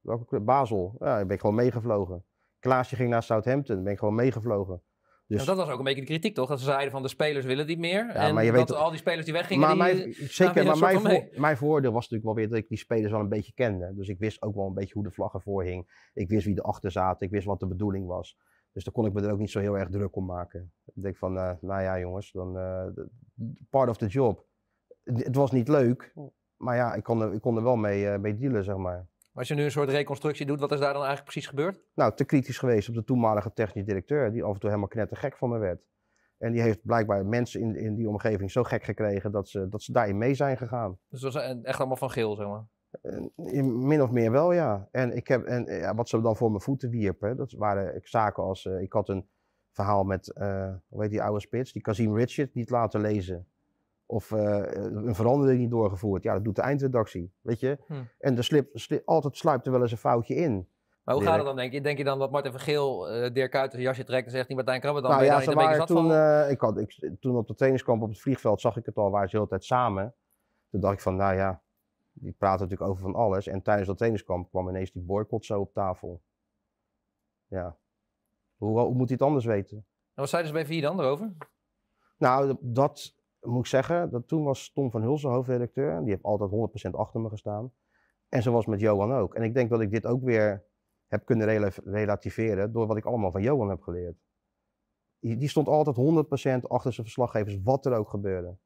Welke Basel. Ja, daar ben ik gewoon meegevlogen. Klaasje ging naar Southampton, ben ik gewoon meegevlogen. Dus... dat was ook een beetje de kritiek, toch? Dat ze zeiden van de spelers willen niet meer. Ja, en maar je dat al die spelers die weggingen, maar eh, zeker, maar mijn, mijn voordeel was natuurlijk wel weer dat ik die spelers wel een beetje kende. Dus ik wist ook wel een beetje hoe de vlaggen voorhing. Ik wist wie erachter zaten, ik wist wat de bedoeling was. Dus daar kon ik me er ook niet zo heel erg druk om maken. Ik denk van, nou ja jongens, dan part of the job het, was niet leuk, hm. maar ja, ik kon er, ik kon er wel eh, mee, dealen, zeg maar. als je nu een soort reconstructie doet, wat is daar dan eigenlijk precies gebeurd? Nou, te kritisch geweest op de toenmalige technisch directeur, die af en toe helemaal knettergek van me werd. En die heeft blijkbaar mensen in, in die omgeving zo gek gekregen dat ze, dat ze daarin mee zijn gegaan. Dus dat was eh, echt allemaal van geel, zeg maar? Eh, min of meer wel, ja. En, ik heb, en ja, wat ze dan voor mijn voeten wierpen, dat waren zaken als... ik had een verhaal met, uh, hoe heet die oude spits? Die Kazim Richard, niet laten lezen. Of eh, een verandering niet doorgevoerd. Ja, dat doet de eindredactie. Weet je? Hm. En er slip, altijd sluipt er wel eens een foutje in. Maar hoe gaat het dan, denk je? Denk je dan dat Martin van Geel uh, Dirk een jasje trekt en zegt... niet Martijn Krabbe, dan nou, ja, toen, eh, ik had, ik, toen op de trainingskamp op het vliegveld zag ik het al, waar ze de hele tijd samen. Toen dacht ik van, nou ja, die praten natuurlijk over van alles. En tijdens dat trainingskamp kwam ineens die boycott zo op tafel. Ja. Hoe, moet hij het anders weten? En wat zeiden ze bij Vier dan erover? Nou, dat moet ik zeggen, dat toen was Tom van Hulsen hoofdredacteur. Die heeft altijd 100% achter me gestaan. En zo was met Johan ook. En ik denk dat ik dit ook weer heb kunnen relativeren door wat ik allemaal van Johan heb geleerd. Die, die stond altijd 100% achter zijn verslaggevers, wat er ook gebeurde.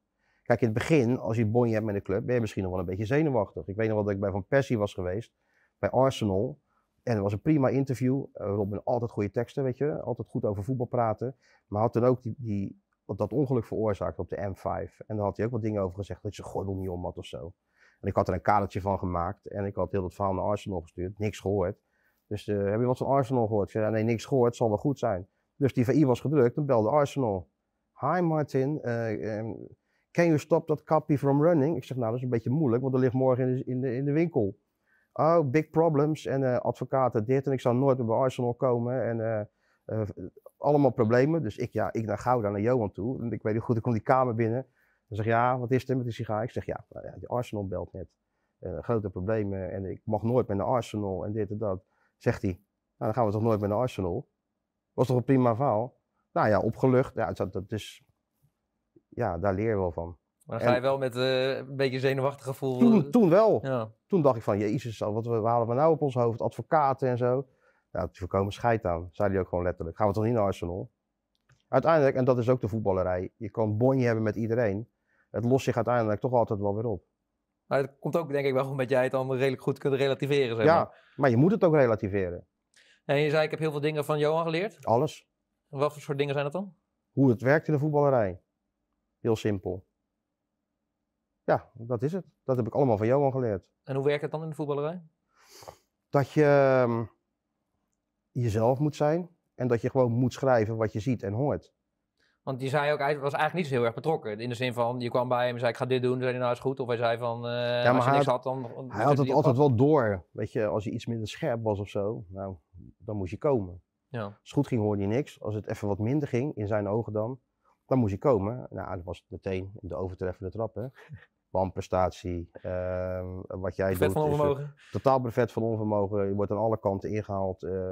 Kijk, in het begin, als je bonje hebt met een club, ben je misschien nog wel een beetje zenuwachtig. Ik weet nog wel dat ik bij Van Persie was geweest, bij Arsenal. En dat was een prima interview. Eh, Robin, altijd goede teksten, weet je. Altijd goed over voetbal praten. Maar had dan ook die, die dat ongeluk veroorzaakt op de M5. En daar had hij ook wat dingen over gezegd, dat je gordel niet om had of zo. En ik had er een kadertje van gemaakt en ik had heel dat verhaal naar Arsenal gestuurd, niks gehoord. Dus uh, heb je wat van Arsenal gehoord? Ik zei, nee, niks gehoord, zal wel goed zijn. Dus die VI was gedrukt dan belde Arsenal. Hi Martin, uh, um, can you stop that copy from running? Ik zeg, nou, dat is een beetje moeilijk, want er ligt morgen in de, in de, in de winkel. Oh, big problems en eh, advocaten dit. En ik zou nooit meer bij Arsenal komen. En allemaal problemen. Dus ik, ja, ik naar Gouda, naar Johan toe. En ik weet niet goed, ik kom die kamer binnen. Dan zeg ja, wat is er met die sigaar? Ik zeg, ja, nou ja die Arsenal belt net. Uh, grote problemen en ik mag nooit met naar Arsenal en dit en dat. Zegt hij, nou dan gaan we toch nooit met naar Arsenal? Was toch een prima verhaal? Nou ja, opgelucht. Ja, dat, dat is, ja daar leer je wel van. Maar dan ga je wel met eh, een beetje zenuwachtig gevoel... Toen, eh, toen wel. Ja. Toen dacht ik van, jezus, wat, wat halen we nou op ons hoofd? Advocaten en zo. Ja, nou, het voorkomen scheid aan, zeiden die ook gewoon letterlijk. Gaan we toch niet naar Arsenal? Uiteindelijk, en dat is ook de voetballerij, je kan bonje hebben met iedereen. Het lost zich uiteindelijk toch altijd wel weer op. Maar het komt ook denk ik wel omdat jij het allemaal redelijk goed kunt relativeren. Zeg maar. Ja, maar je moet het ook relativeren. En je zei, ik heb heel veel dingen van Johan geleerd. Alles. En wat voor soort dingen zijn dat dan? Hoe het werkt in de voetballerij. Heel simpel. Ja, dat is het. Dat heb ik allemaal van Johan geleerd. En hoe werkt het dan in de voetballerij? Dat je ehm, jezelf moet zijn en dat je gewoon moet schrijven wat je ziet en hoort. Want die zei ook, hij was eigenlijk niet zo heel erg betrokken. In de zin van, je kwam bij hem en zei ik ga dit doen. zei hij nou is goed. Of hij zei van, eh, ja, maar als je niks had, dan... Hij had het altijd wel door. Weet je, als hij iets minder scherp was of zo, nou, dan moest je komen. Ja. Als het goed ging hoorde je niks. Als het even wat minder ging, in zijn ogen dan, dan moest je komen. Nou, dat was meteen de overtreffende hè, wanprestatie, uh, wat jij doet. Van onvermogen. Totaal brevet van onvermogen. Je wordt aan alle kanten ingehaald. Eh,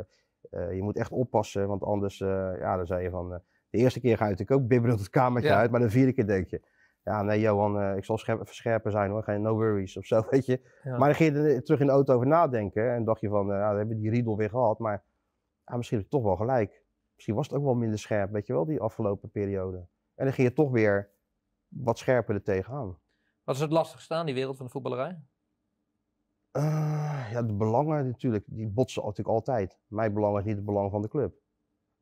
eh, je moet echt oppassen, want anders, eh, ja, dan zei je van, eh, de eerste keer ga je natuurlijk ook bibberend het kamertje uit, maar de vierde keer denk je, ja, nee Johan, ik zal scherp, scherper zijn hoor, geen no worries of zo, weet je. Maar dan ging je er terug in de auto over nadenken en dacht je van, nou, dan hebben we die riedel weer gehad, maar ja, misschien heb je toch wel gelijk. Misschien was het ook wel minder scherp, weet je wel, die afgelopen periode. En dan ging je toch weer wat scherper er tegenaan. Wat is het lastigste aan die wereld van de voetballerij? Eh, ja, de belangen natuurlijk, die botsen natuurlijk altijd. Mijn belang is niet het belang van de club.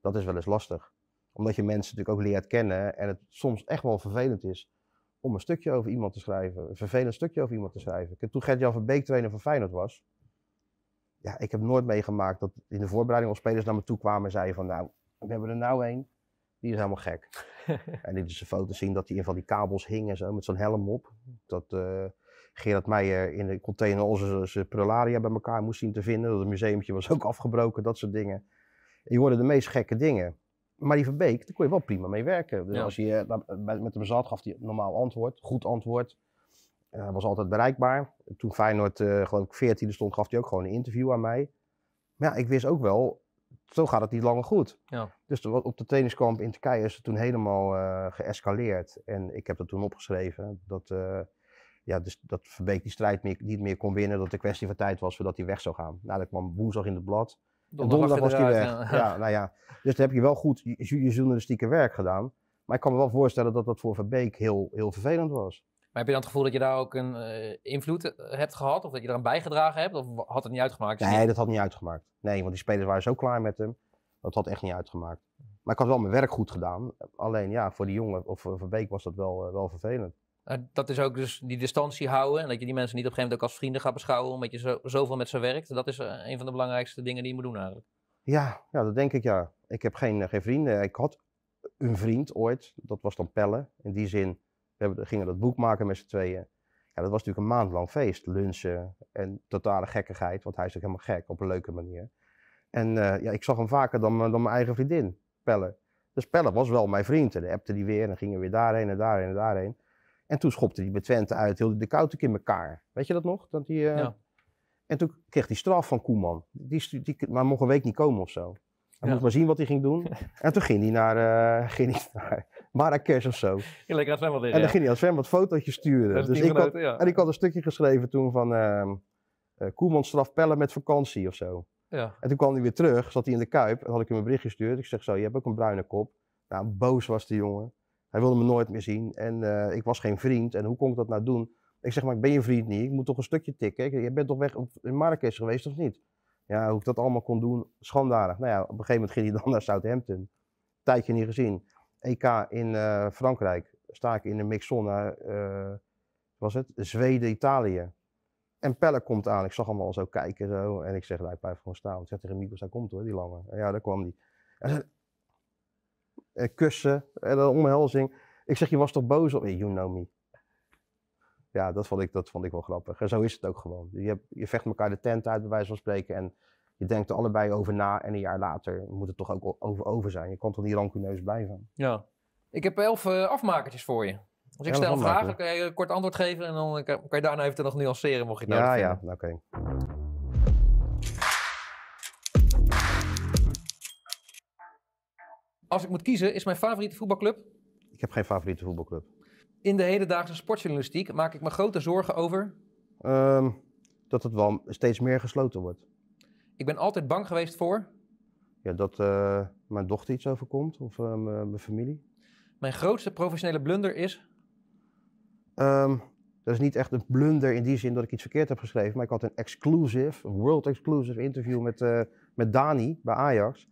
Dat is wel eens lastig. Omdat je mensen natuurlijk ook leert kennen en het soms echt wel vervelend is om een stukje over iemand te schrijven. Een vervelend stukje over iemand te schrijven. Toen Gert-Jan van Beek trainer van Feyenoord was, ja, ik heb nooit meegemaakt dat in de voorbereiding al spelers naar me toe kwamen en zeiden van nou, we hebben er nou een, die is helemaal gek. en dit is een foto zien dat hij in van die kabels hing en zo, met zo'n helm op. Dat... Eh, Gerard Meijer in de container onze prularia bij elkaar moest zien te vinden. Dat het museumtje was ook afgebroken, dat soort dingen. Je hoorde de meest gekke dingen. Maar die Verbeek, daar kon je wel prima mee werken. Dus als je nou, met hem zat, gaf hij normaal antwoord, goed antwoord. Uh, was altijd bereikbaar. Toen Feyenoord, uh, geloof ik, 14 stond, gaf hij ook gewoon een interview aan mij. Maar ja, ik wist ook wel, zo gaat het niet langer goed. Ja. Dus op de trainingskamp in Turkije is het toen helemaal uh, geëscaleerd. En ik heb dat toen opgeschreven. Dat ja, dus dat Verbeek die strijd meer, niet meer kon winnen, dat de kwestie van tijd was voordat hij weg zou gaan. Nou, dat kwam woensdag in het blad. Donderdag, was hij weg. Ja. nou ja. Dus dan heb je wel goed je, journalistieke werk gedaan. Maar ik kan me wel voorstellen dat dat voor Verbeek heel, heel vervelend was. Maar heb je dan het gevoel dat je daar ook een eh, invloed eh, hebt gehad? Of dat je eraan bijgedragen hebt? Of had het niet uitgemaakt? Nee, dat had niet uitgemaakt. Nee, want die spelers waren zo klaar met hem. Dat had echt niet uitgemaakt. Maar ik had wel mijn werk goed gedaan. Alleen ja, voor die jongen of voor Verbeek was dat wel, eh, wel vervelend. Nou, dat is ook dus die distantie houden. En dat je die mensen niet op een gegeven moment ook als vrienden gaat beschouwen. Omdat je zo, zoveel met ze werkt. Dat is eh, een van de belangrijkste dingen die je moet doen eigenlijk. Ja, ja dat denk ik ja. Ik heb geen, eh, geen vrienden. Ik had een vriend ooit. Dat was dan Pelle. In die zin, we gingen dat boek maken met z'n tweeën. Ja, dat was natuurlijk een maandlang feest. Lunchen en totale gekkigheid. Want hij is ook helemaal gek op een leuke manier. En eh, ja, ik zag hem vaker dan, dan mijn eigen vriendin, Pelle. Dus Pelle was wel mijn vriend. En dan die weer en gingen we weer daarheen en daarheen en daarheen. En toen schopte hij bij Twente uit, hield de koud in elkaar. Weet je dat nog? Dat die, eh, En toen kreeg hij straf van Koeman. Die, die, maar mocht een week niet komen of zo. Hij moest maar zien wat hij ging doen. en toen ging hij naar, uh, ging hij naar Marrakesh of zo. lekker En dan ging hij als wat fotootjes sturen. Dus ik had, En ik had een stukje geschreven toen van ehm, eh, Koeman straf pellen met vakantie of zo. En toen kwam hij weer terug, zat hij in de Kuip. En had ik hem een bericht gestuurd. Ik zeg zo, je hebt ook een bruine kop. Nou, boos was die jongen. Hij wilde me nooit meer zien en eh, ik was geen vriend. En hoe kon ik dat nou doen? Ik zeg maar, ik ben je vriend niet. Ik moet toch een stukje tikken. Je bent toch weg in Marrakesh geweest of niet? Ja, hoe ik dat allemaal kon doen, schandalig. Nou ja, op een gegeven moment ging hij dan naar Southampton. Tijdje niet gezien. EK in eh, Frankrijk. Sta ik in de mixzone eh, was het? Zweden, Italië. En Pelle komt aan. Ik zag hem al zo kijken zo. En ik zeg, nou, ik blijf gewoon staan. Ik zeg tegen Mikos, hij komt hoor, die lange. En ja, daar kwam die. Hij. hij eh, kussen en eh, een omhelzing. Ik zeg, je was toch boos op me? You know me. Ja, dat vond, ik, dat vond ik wel grappig. En zo is het ook gewoon. Je, je vecht elkaar de tent uit, bij wijze van spreken. En je denkt er allebei over na. En een jaar later moet het toch ook over, over zijn. Je kan toch niet rancuneus blijven. Ja. Ik heb elf eh, afmakertjes voor je. Als ik stel een vraag, dan kan je een kort antwoord geven en dan kan je daarna even nog nuanceren mocht je dat Ja, ja, nou, oké. Als ik moet kiezen, is mijn favoriete voetbalclub? Ik heb geen favoriete voetbalclub. In de hedendaagse sportjournalistiek maak ik me grote zorgen over? Ehm, dat het wel steeds meer gesloten wordt. Ik ben altijd bang geweest voor? Ja, dat eh, mijn dochter iets overkomt of eh, eh, mijn familie. Mijn grootste professionele blunder is? Ehm, dat is niet echt een blunder in die zin dat ik iets verkeerd heb geschreven. Maar ik had een exclusive, een world exclusive interview met, met Dani bij Ajax.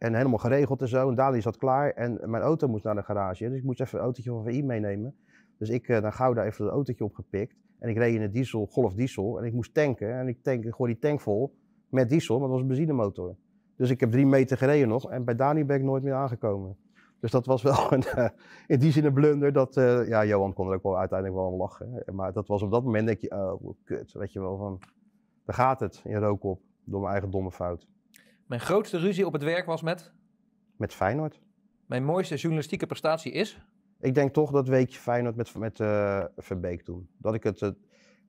En helemaal geregeld en zo. En Dali zat klaar en mijn auto moest naar de garage. Dus ik moest even een autootje van VI meenemen. Dus ik uh, naar Gouda even een autootje opgepikt. En ik reed in een diesel, Golf diesel. En ik moest tanken. En ik, tank, ik gooi die tank vol met diesel, maar dat was een benzinemotor. Dus ik heb drie meter gereden nog. En bij Dani ben ik nooit meer aangekomen. Dus dat was wel een, eh, in die zin een blunder. Dat, eh, ja, Johan kon er ook wel uiteindelijk wel om lachen. Maar dat was op dat moment, denk je, oh, kut. Weet je wel, van, daar gaat het in rook op. Door mijn eigen domme fout. Mijn grootste ruzie op het werk was met? Met Feyenoord. Mijn mooiste journalistieke prestatie is? Ik denk toch dat weekje Feyenoord met, met eh, Verbeek toen. Dat ik het eh,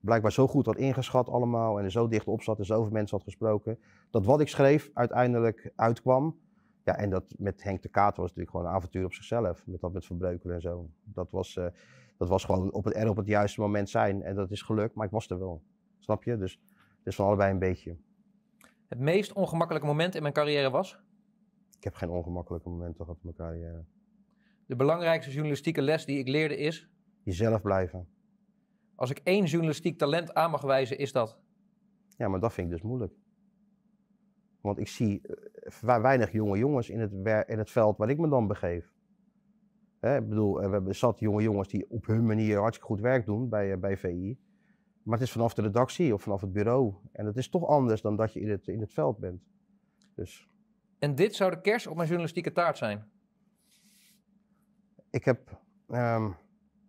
blijkbaar zo goed had ingeschat allemaal en er zo dicht op zat en zoveel mensen had gesproken. Dat wat ik schreef uiteindelijk uitkwam. Ja, en dat met Henk de Kater was natuurlijk gewoon een avontuur op zichzelf. Met dat met Verbreukelen en zo. Dat was, eh, dat was gewoon op het, er op het juiste moment zijn. En dat is gelukt, maar ik was er wel. Snap je? Dus, is dus van allebei een beetje het meest ongemakkelijke moment in mijn carrière was? Ik heb geen ongemakkelijke momenten toch in mijn carrière. De belangrijkste journalistieke les die ik leerde is? Jezelf blijven. Als ik één journalistiek talent aan mag wijzen, is dat? Ja, maar dat vind ik dus moeilijk. Want ik zie eh, weinig jonge jongens in het, in het veld waar ik me dan begeef. Hè, ik bedoel, eh, we hebben zat jonge jongens die op hun manier hartstikke goed werk doen bij, eh, bij VI. Maar het is vanaf de redactie of vanaf het bureau. En het is toch anders dan dat je in het, in het veld bent. Dus. En dit zou de kerst op mijn journalistieke taart zijn? Ik heb, um,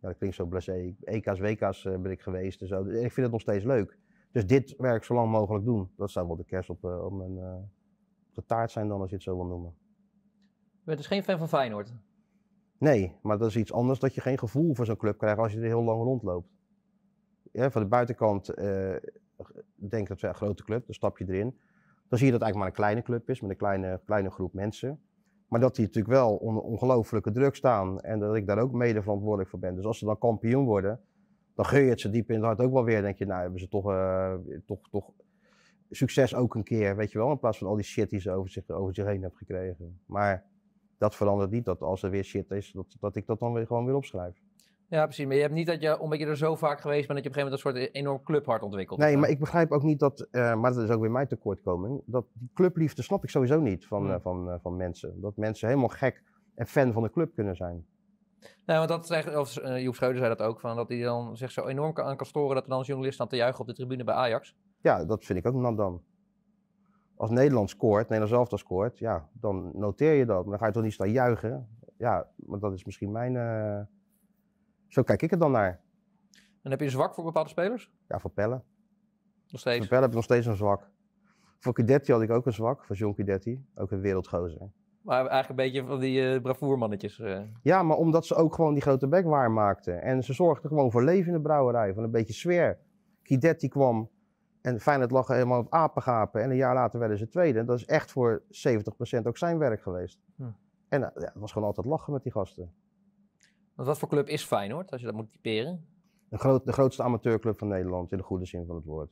dat klinkt zo blasé, EK's, WK's eh, ben ik geweest en zo. Ik vind het nog steeds leuk. Dus dit werk zo lang mogelijk doen. Dat zou wel de kerst op, eh, op mijn uh, de taart zijn dan, als je het zo wil noemen. Je dus geen fan van Feyenoord? Nee, maar dat is iets anders dat je geen gevoel voor zo'n club krijgt als je er heel lang rondloopt van de buitenkant uh, denk dat we een grote club, dan stap je erin. Dan zie je dat het eigenlijk maar een kleine club is, met een kleine, kleine groep mensen. Maar dat die natuurlijk wel onder ongelooflijke druk staan en dat ik daar ook mede verantwoordelijk voor ben. Dus als ze dan kampioen worden, dan geur je het ze diep in het hart ook wel weer. Dan denk je, nou hebben ze toch, eh, toch, toch succes ook een keer, weet je wel. In plaats van al die shit die ze over zich, over zich heen hebben gekregen. Maar dat verandert niet dat als er weer shit is, dat, dat ik dat dan weer gewoon weer opschrijf. Ja, precies. Maar je hebt niet dat je, omdat je er zo vaak geweest bent, dat je op een gegeven moment een soort enorm clubhart ontwikkelt. Nee, maar ik begrijp ook niet dat, eh, maar dat is ook weer mijn tekortkoming, dat die clubliefde snap ik sowieso niet van, hmm. eh, van, eh, van mensen. Dat mensen helemaal gek en fan van de club kunnen zijn. Nee, want dat is echt, Joep Schreuder zei dat ook, van, dat hij dan zich zo enorm aan kan storen dat er dan journalisten aan te juichen op de tribune bij Ajax. Ja, dat vind ik ook nam dan. Als Nederland scoort, Nederland zelf dan scoort, ja, dan noteer je dat. Maar dan ga je toch niet staan juichen. Ja, maar dat is misschien mijn zo kijk ik er dan naar. En heb je een zwak voor bepaalde spelers? Ja, voor Pelle. Nog steeds? Voor Pelle heb ik nog steeds een zwak. Voor Cudetti had ik ook een zwak, voor John Cudetti. Ook een wereldgozer. Maar eigenlijk een beetje van die uh, bravoermannetjes. Eh. Ja, maar omdat ze ook gewoon die grote bek maakten En ze zorgden gewoon voor leven in de brouwerij, van een beetje sfeer. Cudetti kwam en Feyenoord lag helemaal op apengapen. En een jaar later werden ze tweede. En dat is echt voor 70% ook zijn werk geweest. Hm. En eh, ja, het was gewoon altijd lachen met die gasten wat voor club is Feyenoord, als je dat moet typeren? De, groot, de grootste amateurclub van Nederland, in de goede zin van het woord.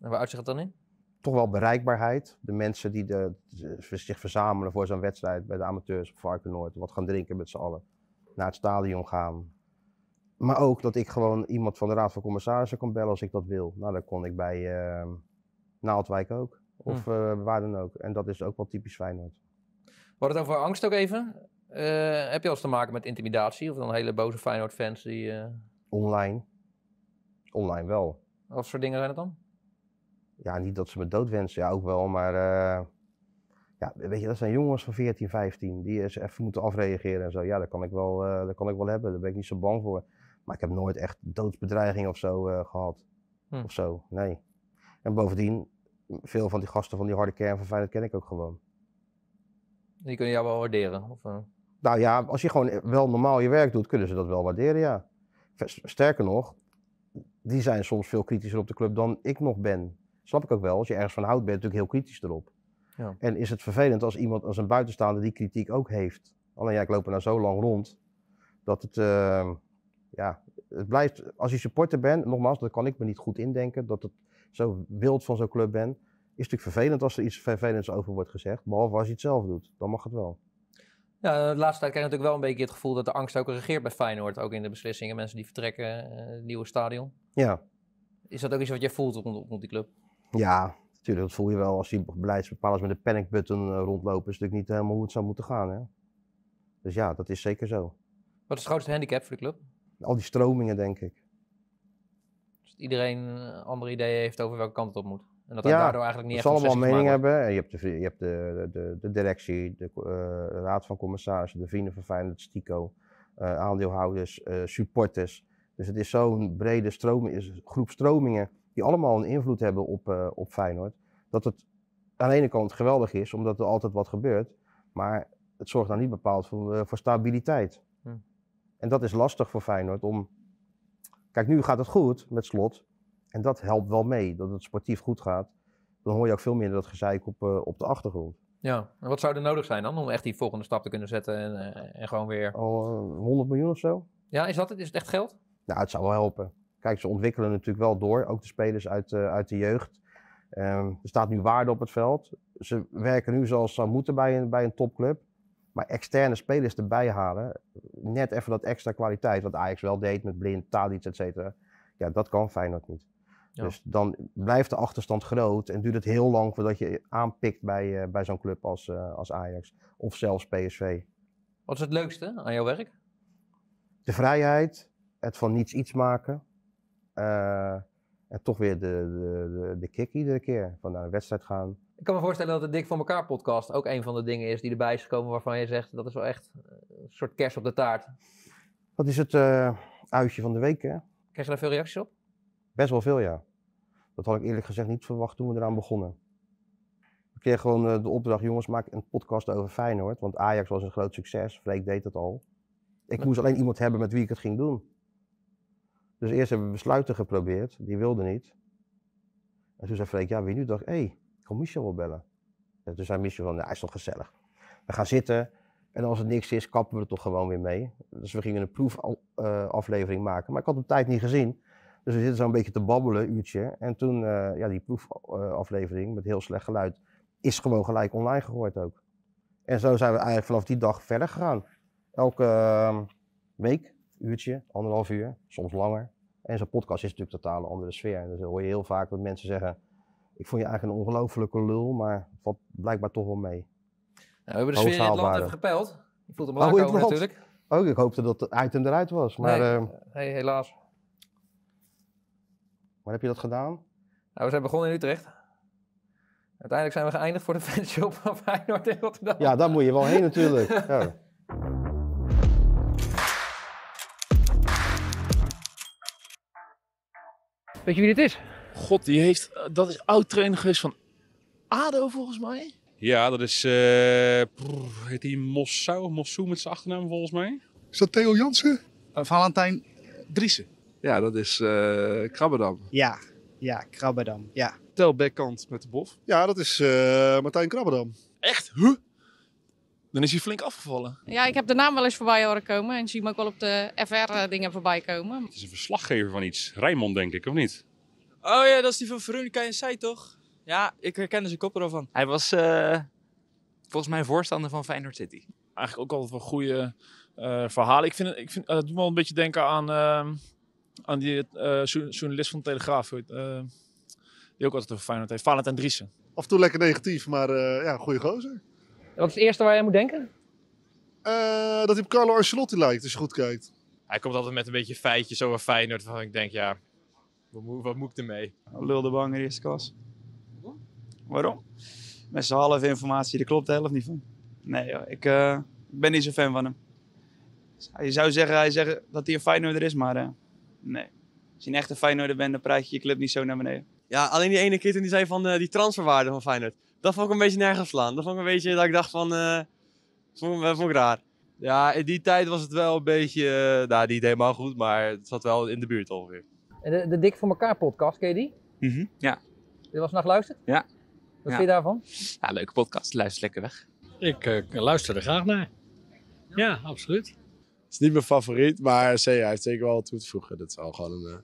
En waar uitzicht dat dan in? Toch wel bereikbaarheid. De mensen die de, zich verzamelen voor zo'n wedstrijd bij de amateurs op Varkenoord. Wat gaan drinken met z'n allen. Naar het stadion gaan. Maar ook dat ik gewoon iemand van de Raad van Commissarissen kan bellen als ik dat wil. Nou, dat kon ik bij ehm, Naaldwijk ook. Of hm. waar dan ook. En dat is ook wel typisch Feyenoord. Wordt het over angst ook even. Eh, heb je als te maken met intimidatie? Of dan hele boze Feyenoord-fans die... Eh, Online. Online wel. Wat soort dingen zijn het dan? Ja, niet dat ze me dood wensen. Ja, ook wel, maar... Eh, ja, weet je, dat zijn jongens van 14, 15. Die eens even moeten afreageren en zo. Ja, dat kan ik wel, dat kan ik wel hebben. Daar ben ik niet zo bang voor. Maar ik heb nooit echt doodsbedreiging of zo gehad. Hm. Of zo, nee. En bovendien, veel van die gasten van die harde kern van Feyenoord ken ik ook gewoon. Die kunnen jou wel waarderen? Of, nou ja, als je gewoon wel normaal je werk doet, kunnen ze dat wel waarderen, ja. Sterker nog, die zijn soms veel kritischer op de club dan ik nog ben. Snap ik ook wel. Als je ergens van houdt, ben je natuurlijk heel kritisch erop. Ja. En is het vervelend als iemand, als een buitenstaander, die kritiek ook heeft. Alleen ja, ik loop er nou zo lang rond dat het, ehm, ja, het blijft. Als je supporter bent, nogmaals, dat kan ik me niet goed indenken, dat het zo wild van zo'n club ben. Is natuurlijk vervelend als er iets vervelends over wordt gezegd, behalve als je het zelf doet. Dan mag het wel de laatste tijd krijg je natuurlijk wel een beetje het gevoel dat de angst ook regeert bij Feyenoord. Ook in de beslissingen, mensen die vertrekken, eh, het nieuwe stadion. Ja. Is dat ook iets wat jij voelt rond, rond die club? Ja, natuurlijk. Dat voel je wel als die beleidsbepalers met de panic button eh, rondlopen. Is natuurlijk niet helemaal hoe het zou moeten gaan. Hè? Dus ja, dat is zeker zo. Wat is het grootste handicap voor de club? Al die stromingen, denk ik. Dus dat iedereen eh, andere ideeën heeft over welke kant het op moet? En dat hij ja, daardoor eigenlijk niet echt allemaal mening hebben. Je hebt, de, je hebt de, de, de directie, de, eh, raad van commissarissen, de vrienden van Feyenoord, Stico, eh, aandeelhouders, eh, supporters. Dus het is zo'n brede is groep stromingen die allemaal een invloed hebben op, op Feyenoord. Dat het aan de ene kant geweldig is, omdat er altijd wat gebeurt. Maar het zorgt dan niet bepaald voor, voor stabiliteit. Hm. En dat is lastig voor Feyenoord om... Kijk, nu gaat het goed met slot. En dat helpt wel mee, dat het sportief goed gaat. Dan hoor je ook veel minder dat gezeik op, eh, op de achtergrond. Ja, en wat zou er nodig zijn dan om echt die volgende stap te kunnen zetten en, eh, en gewoon weer... Al 100 eh, miljoen of zo. Ja, is dat het? Is het echt geld? Nou, het zou wel helpen. Kijk, ze ontwikkelen natuurlijk wel door, ook de spelers uit, uit de jeugd. Ehm, er staat nu waarde op het veld. Ze werken nu zoals ze moeten bij een, bij een topclub. Maar externe spelers erbij halen, net even dat extra kwaliteit, wat Ajax wel deed met Blind, Tadic, et cetera. Ja, dat kan Feyenoord niet. Dus dan blijft de achterstand groot en duurt het heel lang voordat je aanpikt bij, eh, bij zo'n club als, eh, als Ajax of zelfs PSV. Wat is het leukste aan jouw werk? De vrijheid, het van niets iets maken. Eh, en toch weer de, de, de, de, kick iedere keer van naar een wedstrijd gaan. Ik kan me voorstellen dat de Dik voor elkaar podcast ook een van de dingen is die erbij is gekomen waarvan je zegt dat is wel echt een soort kerst op de taart. Dat is het uitje van de week hè? Krijg je daar veel reacties op? Best wel veel, ja. Dat had ik eerlijk gezegd niet verwacht toen we eraan begonnen. Ik kreeg gewoon eh, de opdracht, jongens, maak een podcast over Feyenoord. Want Ajax was een groot succes. Freek deed dat al. Ik moest alleen iemand hebben met wie ik het ging doen. Dus eerst hebben we besluiten geprobeerd. Die wilde niet. En toen zei Freek, ja, wie nu? dacht hé, hey, ik kan Michel wel bellen. En toen zei Michel van, ja, nou, hij is toch gezellig. We gaan zitten. En als het niks is, kappen we er toch gewoon weer mee. Dus we gingen een proefaflevering eh, maken. Maar ik had hem tijd niet gezien. Dus we zitten zo'n beetje te babbelen, een uurtje. En toen, eh, ja, die proefaflevering met heel slecht geluid is gewoon gelijk online gegooid ook. En zo zijn we eigenlijk vanaf die dag verder gegaan. Elke uh, week, uurtje, anderhalf uur, soms langer. En zo'n podcast is natuurlijk totaal een andere sfeer. En dus hoor je heel vaak dat mensen zeggen, ik vond je eigenlijk een ongelofelijke lul, maar wat valt blijkbaar toch wel mee. Nou, we hebben de sfeer in het land even gepeld Je voelt hem oh, wel ook, natuurlijk. Ook, oh, ik hoopte dat het item eruit was, maar... Nee, ehm, helaas. Waar heb je dat gedaan? Nou, we zijn begonnen in Utrecht. Uiteindelijk zijn we geëindigd voor de fanshop van Feyenoord in Rotterdam. Ja, daar moet je wel heen natuurlijk. Ja. Weet je wie dit is? God, die heeft, eh, dat is oud-trainer geweest van ADO volgens mij. Ja, dat is, eh, heet die Mossou, Mossou met zijn achternaam volgens mij. Is dat Theo Jansen? Uh, Valentijn Driessen. Ja, dat is uh, Krabbedam. Ja, ja, Krabbedam, ja. Tel bekant met de bof. Ja, dat is uh, Martijn Krabbedam. Echt? Huh? Dan is hij flink afgevallen. Ja, ik heb de naam wel eens voorbij horen komen en zie hem ook wel op de FR-dingen eh, voorbij komen. Het is een verslaggever van iets. Rijmond, denk ik, of niet? Oh ja, dat is die van Veronica en zij, toch? Ja, ik herkende zijn kop van Hij was volgens mij voorstander van Feyenoord City. Eigenlijk ook altijd wel goede verhalen. Ik vind, ik vind, het doet me wel een beetje denken aan ehm, aan die eh, journalist van de Telegraaf, uh, die ook altijd over Feyenoord heeft, en Driessen. Af en toe lekker negatief, maar eh, ja, goede gozer. Wat is het eerste waar jij moet denken? dat hij op Carlo Ancelotti lijkt, als je goed kijkt. Hij komt altijd met een beetje feitjes over Feyenoord, waarvan ik denk, ja, wat, moet, ik ermee? Nou, lul de banger eerste klas. Waarom? Met z'n half informatie, daar klopt de helft niet van. Nee, joh, ik ben niet zo fan van hem. Je zou zeggen, hij zeggen dat hij een Feyenoorder is, maar Nee. Als je een echte Feyenoorder bent, dan praat je je club niet zo naar beneden. Ja, alleen die ene keer toen die zei van eh, die transferwaarde van Feyenoord. Dat vond ik een beetje nergens slaan. Dat vond ik een beetje dat ik dacht van, uh, vond, vond ik raar. Ja, in die tijd was het wel een beetje, eh, nou niet helemaal goed, maar het zat wel in de buurt ongeveer. De, de Dik voor elkaar podcast, ken je die? Mhm. ja. Je was nog geluisterd? Ja. Wat vind je daarvan? Ja, leuke podcast. Luister lekker weg. Ik luister er graag naar. ja absoluut is niet mijn favoriet, maar hij heeft zeker wel wat toe te voegen. Dat is al gewoon een, eh,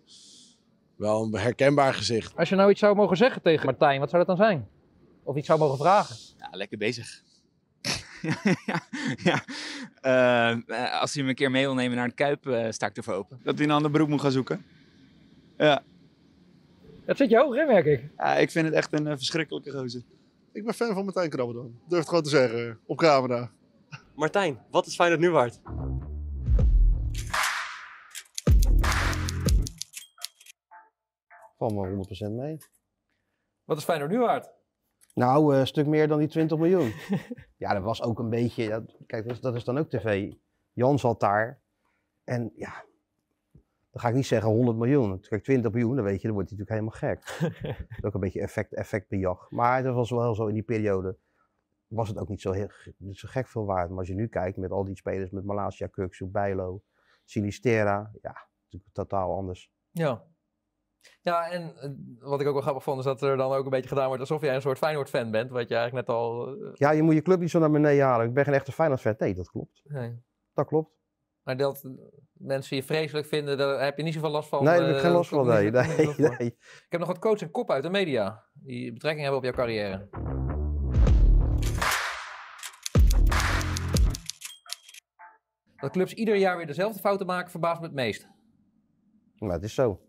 wel een herkenbaar gezicht. Als je nou iets zou mogen zeggen tegen Martijn, wat zou dat dan zijn? Of iets zou mogen vragen? Ja, lekker bezig. ja, ja. Eh, eh, als hij me een keer mee wil nemen naar een Kuip, sta ik ervoor open. Dat hij een ander beroep moet gaan zoeken. Ja. Dat zit je hoog in, merk ik. Ja, ik vind het echt een verschrikkelijke gozer. Ik ben fan van Martijn Krabbe dan. Durf het gewoon te zeggen, op camera. Martijn, wat is dat nu waard? maar 100% mee. Wat is fijn er nu waard? Nou, eh, een stuk meer dan die 20 miljoen. ja, dat was ook een beetje. kijk, dat is, dan ook tv. Jan zat daar. En ja, dan ga ik niet zeggen 100 miljoen. Kijk, 20 miljoen, dan weet je, dan wordt hij natuurlijk helemaal gek. dat is ook een beetje effect, effectbejag. Maar dat was wel zo in die periode. Was het ook niet zo, heel, niet zo gek veel waard. Maar als je nu kijkt met al die spelers, met Malasia, Kuksu, Bijlo, Sinistera. Ja, natuurlijk totaal anders. Ja, ja, en eh, wat ik ook wel grappig vond, is dat er dan ook een beetje gedaan wordt alsof jij een soort Feyenoord-fan bent, wat je eigenlijk net al... Eh, ja, je moet je club niet zo naar beneden halen. Ik ben geen echte Feyenoord-fan. Nee, dat klopt. Nee. Dat klopt. Maar dat mensen je vreselijk vinden, daar heb je niet zoveel last van. Nee, daar eh, heb ik geen last van. Nee, nee, nee, Ik heb nog wat coach en kop uit de media, die betrekking hebben op jouw carrière. Dat clubs ieder jaar weer dezelfde fouten maken, verbaast me het meest. Maar nou, het is zo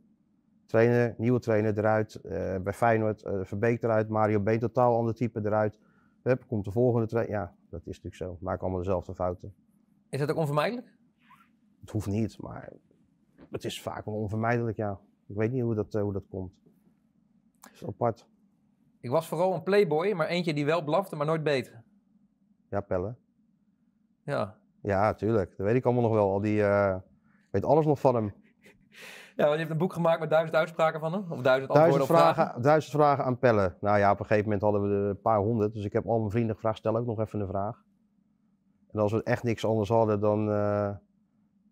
trainer, nieuwe trainer eruit. Eh, bij Feyenoord uh, Verbeek eruit, Mario B. totaal ander type eruit. Hup, komt de volgende trainer. Ja, dat is natuurlijk zo. Maak allemaal dezelfde fouten. Is dat ook onvermijdelijk? Het hoeft niet, maar het is vaak wel onvermijdelijk, ja. Ik weet niet hoe dat, eh, hoe dat komt. is apart. Ik was vooral een playboy, maar eentje die wel blafte, maar nooit beter. Ja, Pelle. Ja. Ja, tuurlijk. Dat weet ik allemaal nog wel. Al die, weet alles nog van hem. Ja, want je hebt een boek gemaakt met duizend uitspraken van hem? Of duizend antwoorden duizend vragen, op vragen? Duizend vragen aan pellen. Nou ja, op een gegeven moment hadden we er een paar honderd. Dus ik heb al mijn vrienden gevraagd, stel ook nog even een vraag. En als we echt niks anders hadden, dan eh,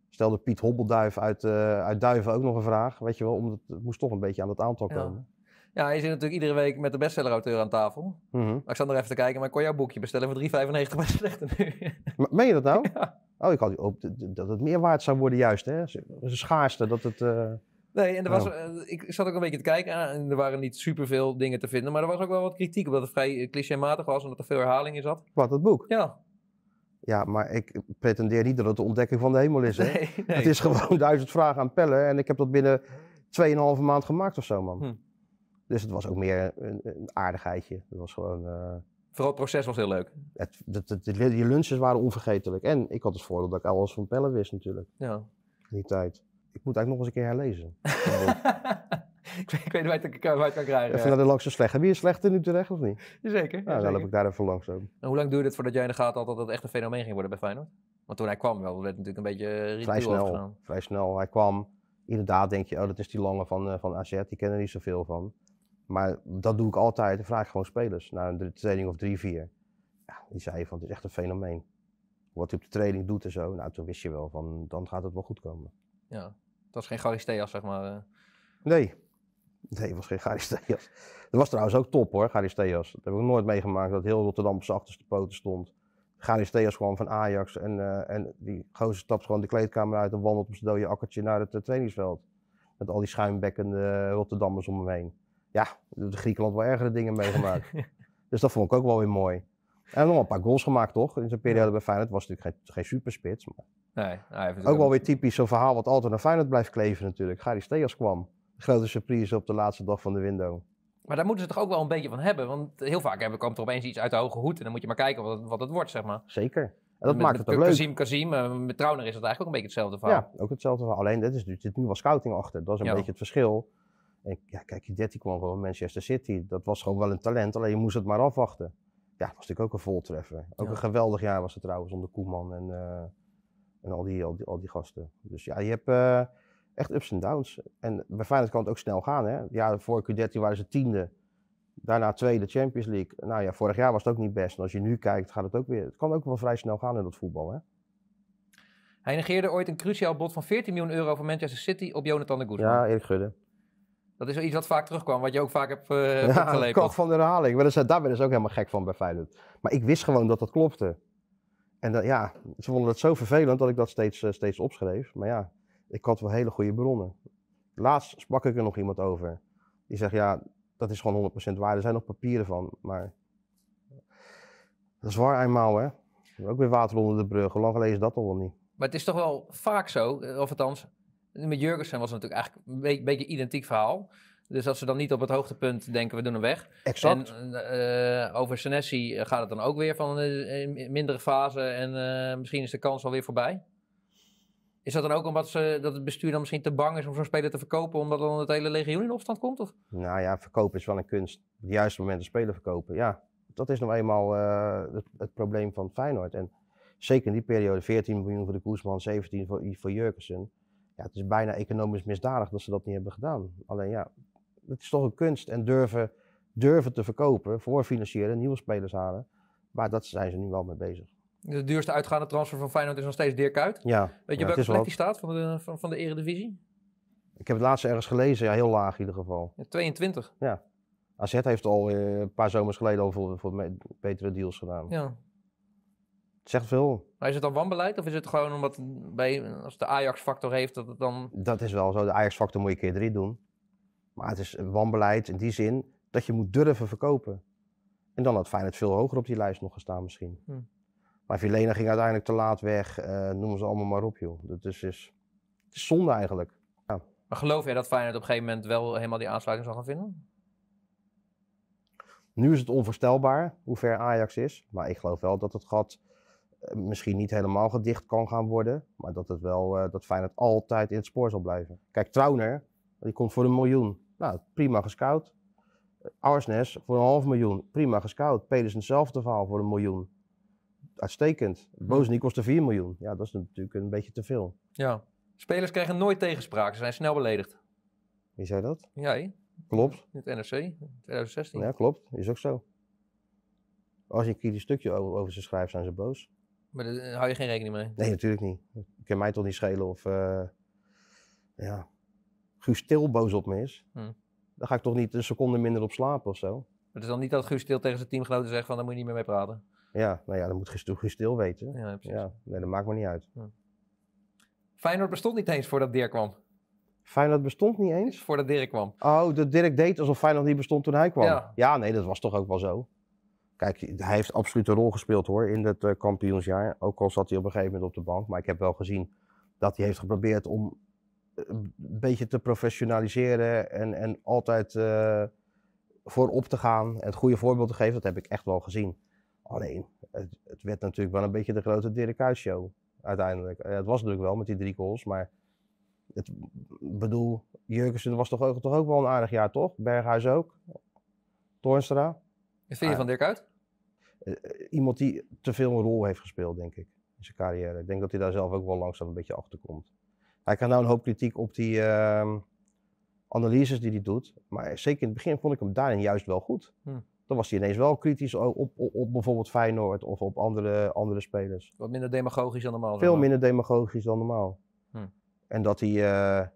stelde Piet Hobbelduif uit, eh, uit Duiven ook nog een vraag. Weet je wel, omdat het moest toch een beetje aan het aantal komen. Ja. je zit natuurlijk iedere week met de bestsellerauteur aan tafel. Mm Ik even te kijken, maar ik kon jouw boekje bestellen voor 3,95 bij slechter nu. Meen je dat nou? Ja. Oh, ik had ook dat het meer waard zou worden, juist. Hè? Schaarste, dat het. Eh, nee, en er was, eh, ik zat ook een beetje te kijken eh, en er waren niet superveel dingen te vinden. Maar er was ook wel wat kritiek, omdat het vrij clichématig was en dat er veel herhaling in zat. Wat, het boek? Ja. Ja, maar ik pretendeer niet dat het de ontdekking van de hemel is. Hè? Nee, nee. Het is gewoon duizend vragen aan pellen en ik heb dat binnen 2,5 maand gemaakt of zo, man. Hm. Dus het was ook meer een, aardigheidje. Het was gewoon. Vooral het proces was heel leuk. Het, het, lunches waren onvergetelijk. En ik had het voordeel dat ik alles van pellen wist natuurlijk. Ja. Die tijd. Ik moet eigenlijk nog eens een keer herlezen. ik, weet, ik weet waar ik, ik kan krijgen. Even naar de langste slecht. Heb je een slechte nu terecht of niet? Jazeker. Ja, nou, dan heb ik daar even langs ook. En hoe lang duurde het voordat jij in de gaten had dat het echt een fenomeen ging worden bij Feyenoord? Want toen hij kwam werd het natuurlijk een beetje eh, vrij snel, Vrij snel. Hij kwam. Inderdaad denk je, oh dat is die lange van, eh, van AZ, die kennen er niet zoveel van. Maar dat doe ik altijd. Dan vraag ik gewoon spelers na een training of drie, vier. Ja, die zei van, het is echt een fenomeen. Wat hij op de training doet en zo. Nou, toen wist je wel van, dan gaat het wel goed komen. Ja, het was geen Garisteas, zeg maar. Eh. Nee. Nee, het was geen Garisteas. Dat was trouwens ook top hoor, Garisteas. Dat heb ik nooit meegemaakt, dat heel Rotterdam op zijn achterste poten stond. Garisteas gewoon van Ajax en, uh, en die gozer stapt gewoon de kleedkamer uit en wandelt op zijn dode akkertje naar het eh, trainingsveld. Met al die schuimbekkende Rotterdammers om hem heen ja, de Griekenland wel ergere dingen meegemaakt. dus dat vond ik ook wel weer mooi. En nog een paar goals gemaakt, toch? In zijn periode bij Feyenoord was natuurlijk geen, superspits. Maar nee, nou, ook, wel weer typisch zo'n verhaal wat altijd naar Feyenoord blijft kleven natuurlijk. Gary Steas kwam. Grote surprise op de laatste dag van de window. Maar daar moeten ze toch ook wel een beetje van hebben. Want heel vaak hebben, komt er opeens iets uit de hoge hoed. En dan moet je maar kijken wat het, wat het wordt, zeg maar. Zeker. En dat maakt het ook Kazim, leuk. Kazim, eh, met Trauner is het eigenlijk ook een beetje hetzelfde verhaal. Ja, ook hetzelfde verhaal. Alleen dit is, dit nu wel scouting achter. Dat is een beetje het verschil. En ja, kijk, die 13 kwam gewoon Manchester City. Dat was gewoon wel een talent, alleen je moest het maar afwachten. Ja, dat was natuurlijk ook een voltreffer. Ook een geweldig jaar was het trouwens onder Koeman en, eh, en al, die, al, die, gasten. Dus ja, je hebt eh, echt ups en downs. En bij Feyenoord kan het ook snel gaan. Hè? Ja, voor Q13 waren ze tiende. Daarna tweede Champions League. Nou ja, vorig jaar was het ook niet best. En als je nu kijkt, gaat het ook weer. Het kan ook wel vrij snel gaan in dat voetbal. Hè? Hij negeerde ooit een cruciaal bod van 14 miljoen euro van Manchester City op Jonathan de Guzman. Ja, Erik Gudde. Dat is iets wat vaak terugkwam, wat je ook vaak hebt uh, ja, een van de herhaling. Maar dat, daar ben ik ook helemaal gek van bij Feyenoord. Maar ik wist gewoon dat dat klopte. En ja, ze vonden dat zo vervelend dat ik dat steeds, eh, steeds opschreef. Maar ja, ik had wel hele goede bronnen. Laatst sprak ik er nog iemand over. Die zegt, ja, dat is gewoon 100% waar. Er zijn nog papieren van, maar... Dat is waar eenmaal, hè. Ook weer water onder de brug. Hoe lang geleden dat al wel niet? Maar het is toch wel vaak zo, eh, of althans, met Jurgensen was het natuurlijk eigenlijk een beetje beetje identiek verhaal. Dus dat ze dan niet op het hoogtepunt denken, we doen hem weg. Exact. En eh, over Senesi eh, gaat het dan ook weer van een eh, mindere fase en misschien is de kans alweer voorbij. Is dat dan ook omdat ze, dat het bestuur dan misschien te bang is om zo'n speler te verkopen, omdat dan het hele legioen in opstand komt? Of? Nou ja, verkopen is wel een kunst. Op het juiste moment een speler verkopen, ja. Dat is nog eenmaal het, probleem van Feyenoord. En zeker in die periode, 14 miljoen voor de Koesman, 17 voor, voor Jurkensen ja, het is bijna economisch misdadig dat ze dat niet hebben gedaan. Alleen ja, het is toch een kunst en durven, durven te verkopen, voor financieren, nieuwe spelers halen. Maar dat zijn ze nu wel mee bezig. De duurste uitgaande transfer van Feyenoord is nog steeds Dirk Ja, Weet je ja, welke plek staat van de, van, van de eredivisie? Ik heb het laatste ergens gelezen, ja, heel laag in ieder geval. Ja, 22. Ja. AZ heeft al eh, een paar zomers geleden al voor, voor betere deals gedaan. Ja zegt veel. Maar is het dan wanbeleid of is het gewoon omdat bij, als de Ajax-factor heeft dat het dan... Dat is wel zo. De Ajax-factor moet je keer drie doen. Maar het is wanbeleid in die zin dat je moet durven verkopen. En dan had Feyenoord veel hoger op die lijst nog gestaan misschien. Hm. Maar Vilena ging uiteindelijk te laat weg. Uh, noem ze allemaal maar op joh. Dat is, is, het is zonde eigenlijk. Ja. Maar geloof jij dat Feyenoord op een gegeven moment wel helemaal die aansluiting zal gaan vinden? Nu is het onvoorstelbaar hoe ver Ajax is. Maar ik geloof wel dat het gat misschien niet helemaal gedicht kan gaan worden. Maar dat, het wel, uh, dat Feyenoord altijd in het spoor zal blijven. Kijk, Trauner, die komt voor een miljoen. Nou, prima gescout. Arsnes voor een half miljoen. Prima gescout. Pedersen hetzelfde verhaal voor een miljoen. Uitstekend. die mhm. kostte 4 miljoen. Ja, dat is natuurlijk een beetje te veel. Ja. Spelers krijgen nooit tegenspraak. Ze zijn snel beledigd. Wie zei dat? Jij. Klopt. In het NRC, 2016. Ja, klopt. Is ook zo. Als je een kritisch stukje over, over ze schrijft, zijn ze boos. Maar daar eh, hou je geen rekening mee? Nee, natuurlijk niet. Ik kan mij toch niet schelen of uh, ja, Guus Til boos op me is. Hm. Dan ga ik toch niet een seconde minder op slapen of zo. Maar het is dan niet dat Guus Til tegen zijn teamgenoten zegt van dan moet je niet meer mee praten? Ja, nou ja, dan moet Guus Til weten. Ja, precies. Ja, nee, dat maakt me niet uit. Hmm. Feyenoord bestond niet eens voordat Dirk kwam. Feyenoord bestond niet eens? Voordat Dirk kwam. Oh, dat Dirk deed alsof Feyenoord niet bestond toen hij kwam. ja, nee, dat was toch ook wel zo. Kijk, hij heeft absoluut een rol gespeeld hoor in het uh, kampioensjaar. Ook al zat hij op een gegeven moment op de bank. Maar ik heb wel gezien dat hij heeft geprobeerd om eh, een beetje te professionaliseren en, en altijd uh, eh, voorop te gaan en het goede voorbeeld te geven. Dat heb ik echt wel gezien. Alleen, het, het werd natuurlijk wel een beetje de grote Dirk Kuyt show uiteindelijk. het was natuurlijk wel met die drie goals, maar ik bedoel, Jurgensen was toch ook, toch ook wel een aardig jaar, toch? Berghuis ook. Toornstra. Wat vind je ah, van Dirk uit? Eh, iemand die te veel een rol heeft gespeeld, denk ik, in zijn carrière. Ik denk dat hij daar zelf ook wel langzaam een beetje achter komt. Hij krijgt nou een hoop kritiek op die ehm, analyses die hij doet. Maar zeker in het begin vond ik hem daarin juist wel goed. Hm. Dan was hij ineens wel kritisch op, op, op, bijvoorbeeld Feyenoord of op andere, andere spelers. Wat minder demagogisch dan normaal. Veel minder demagogisch dan normaal. Hm. En dat hij eh,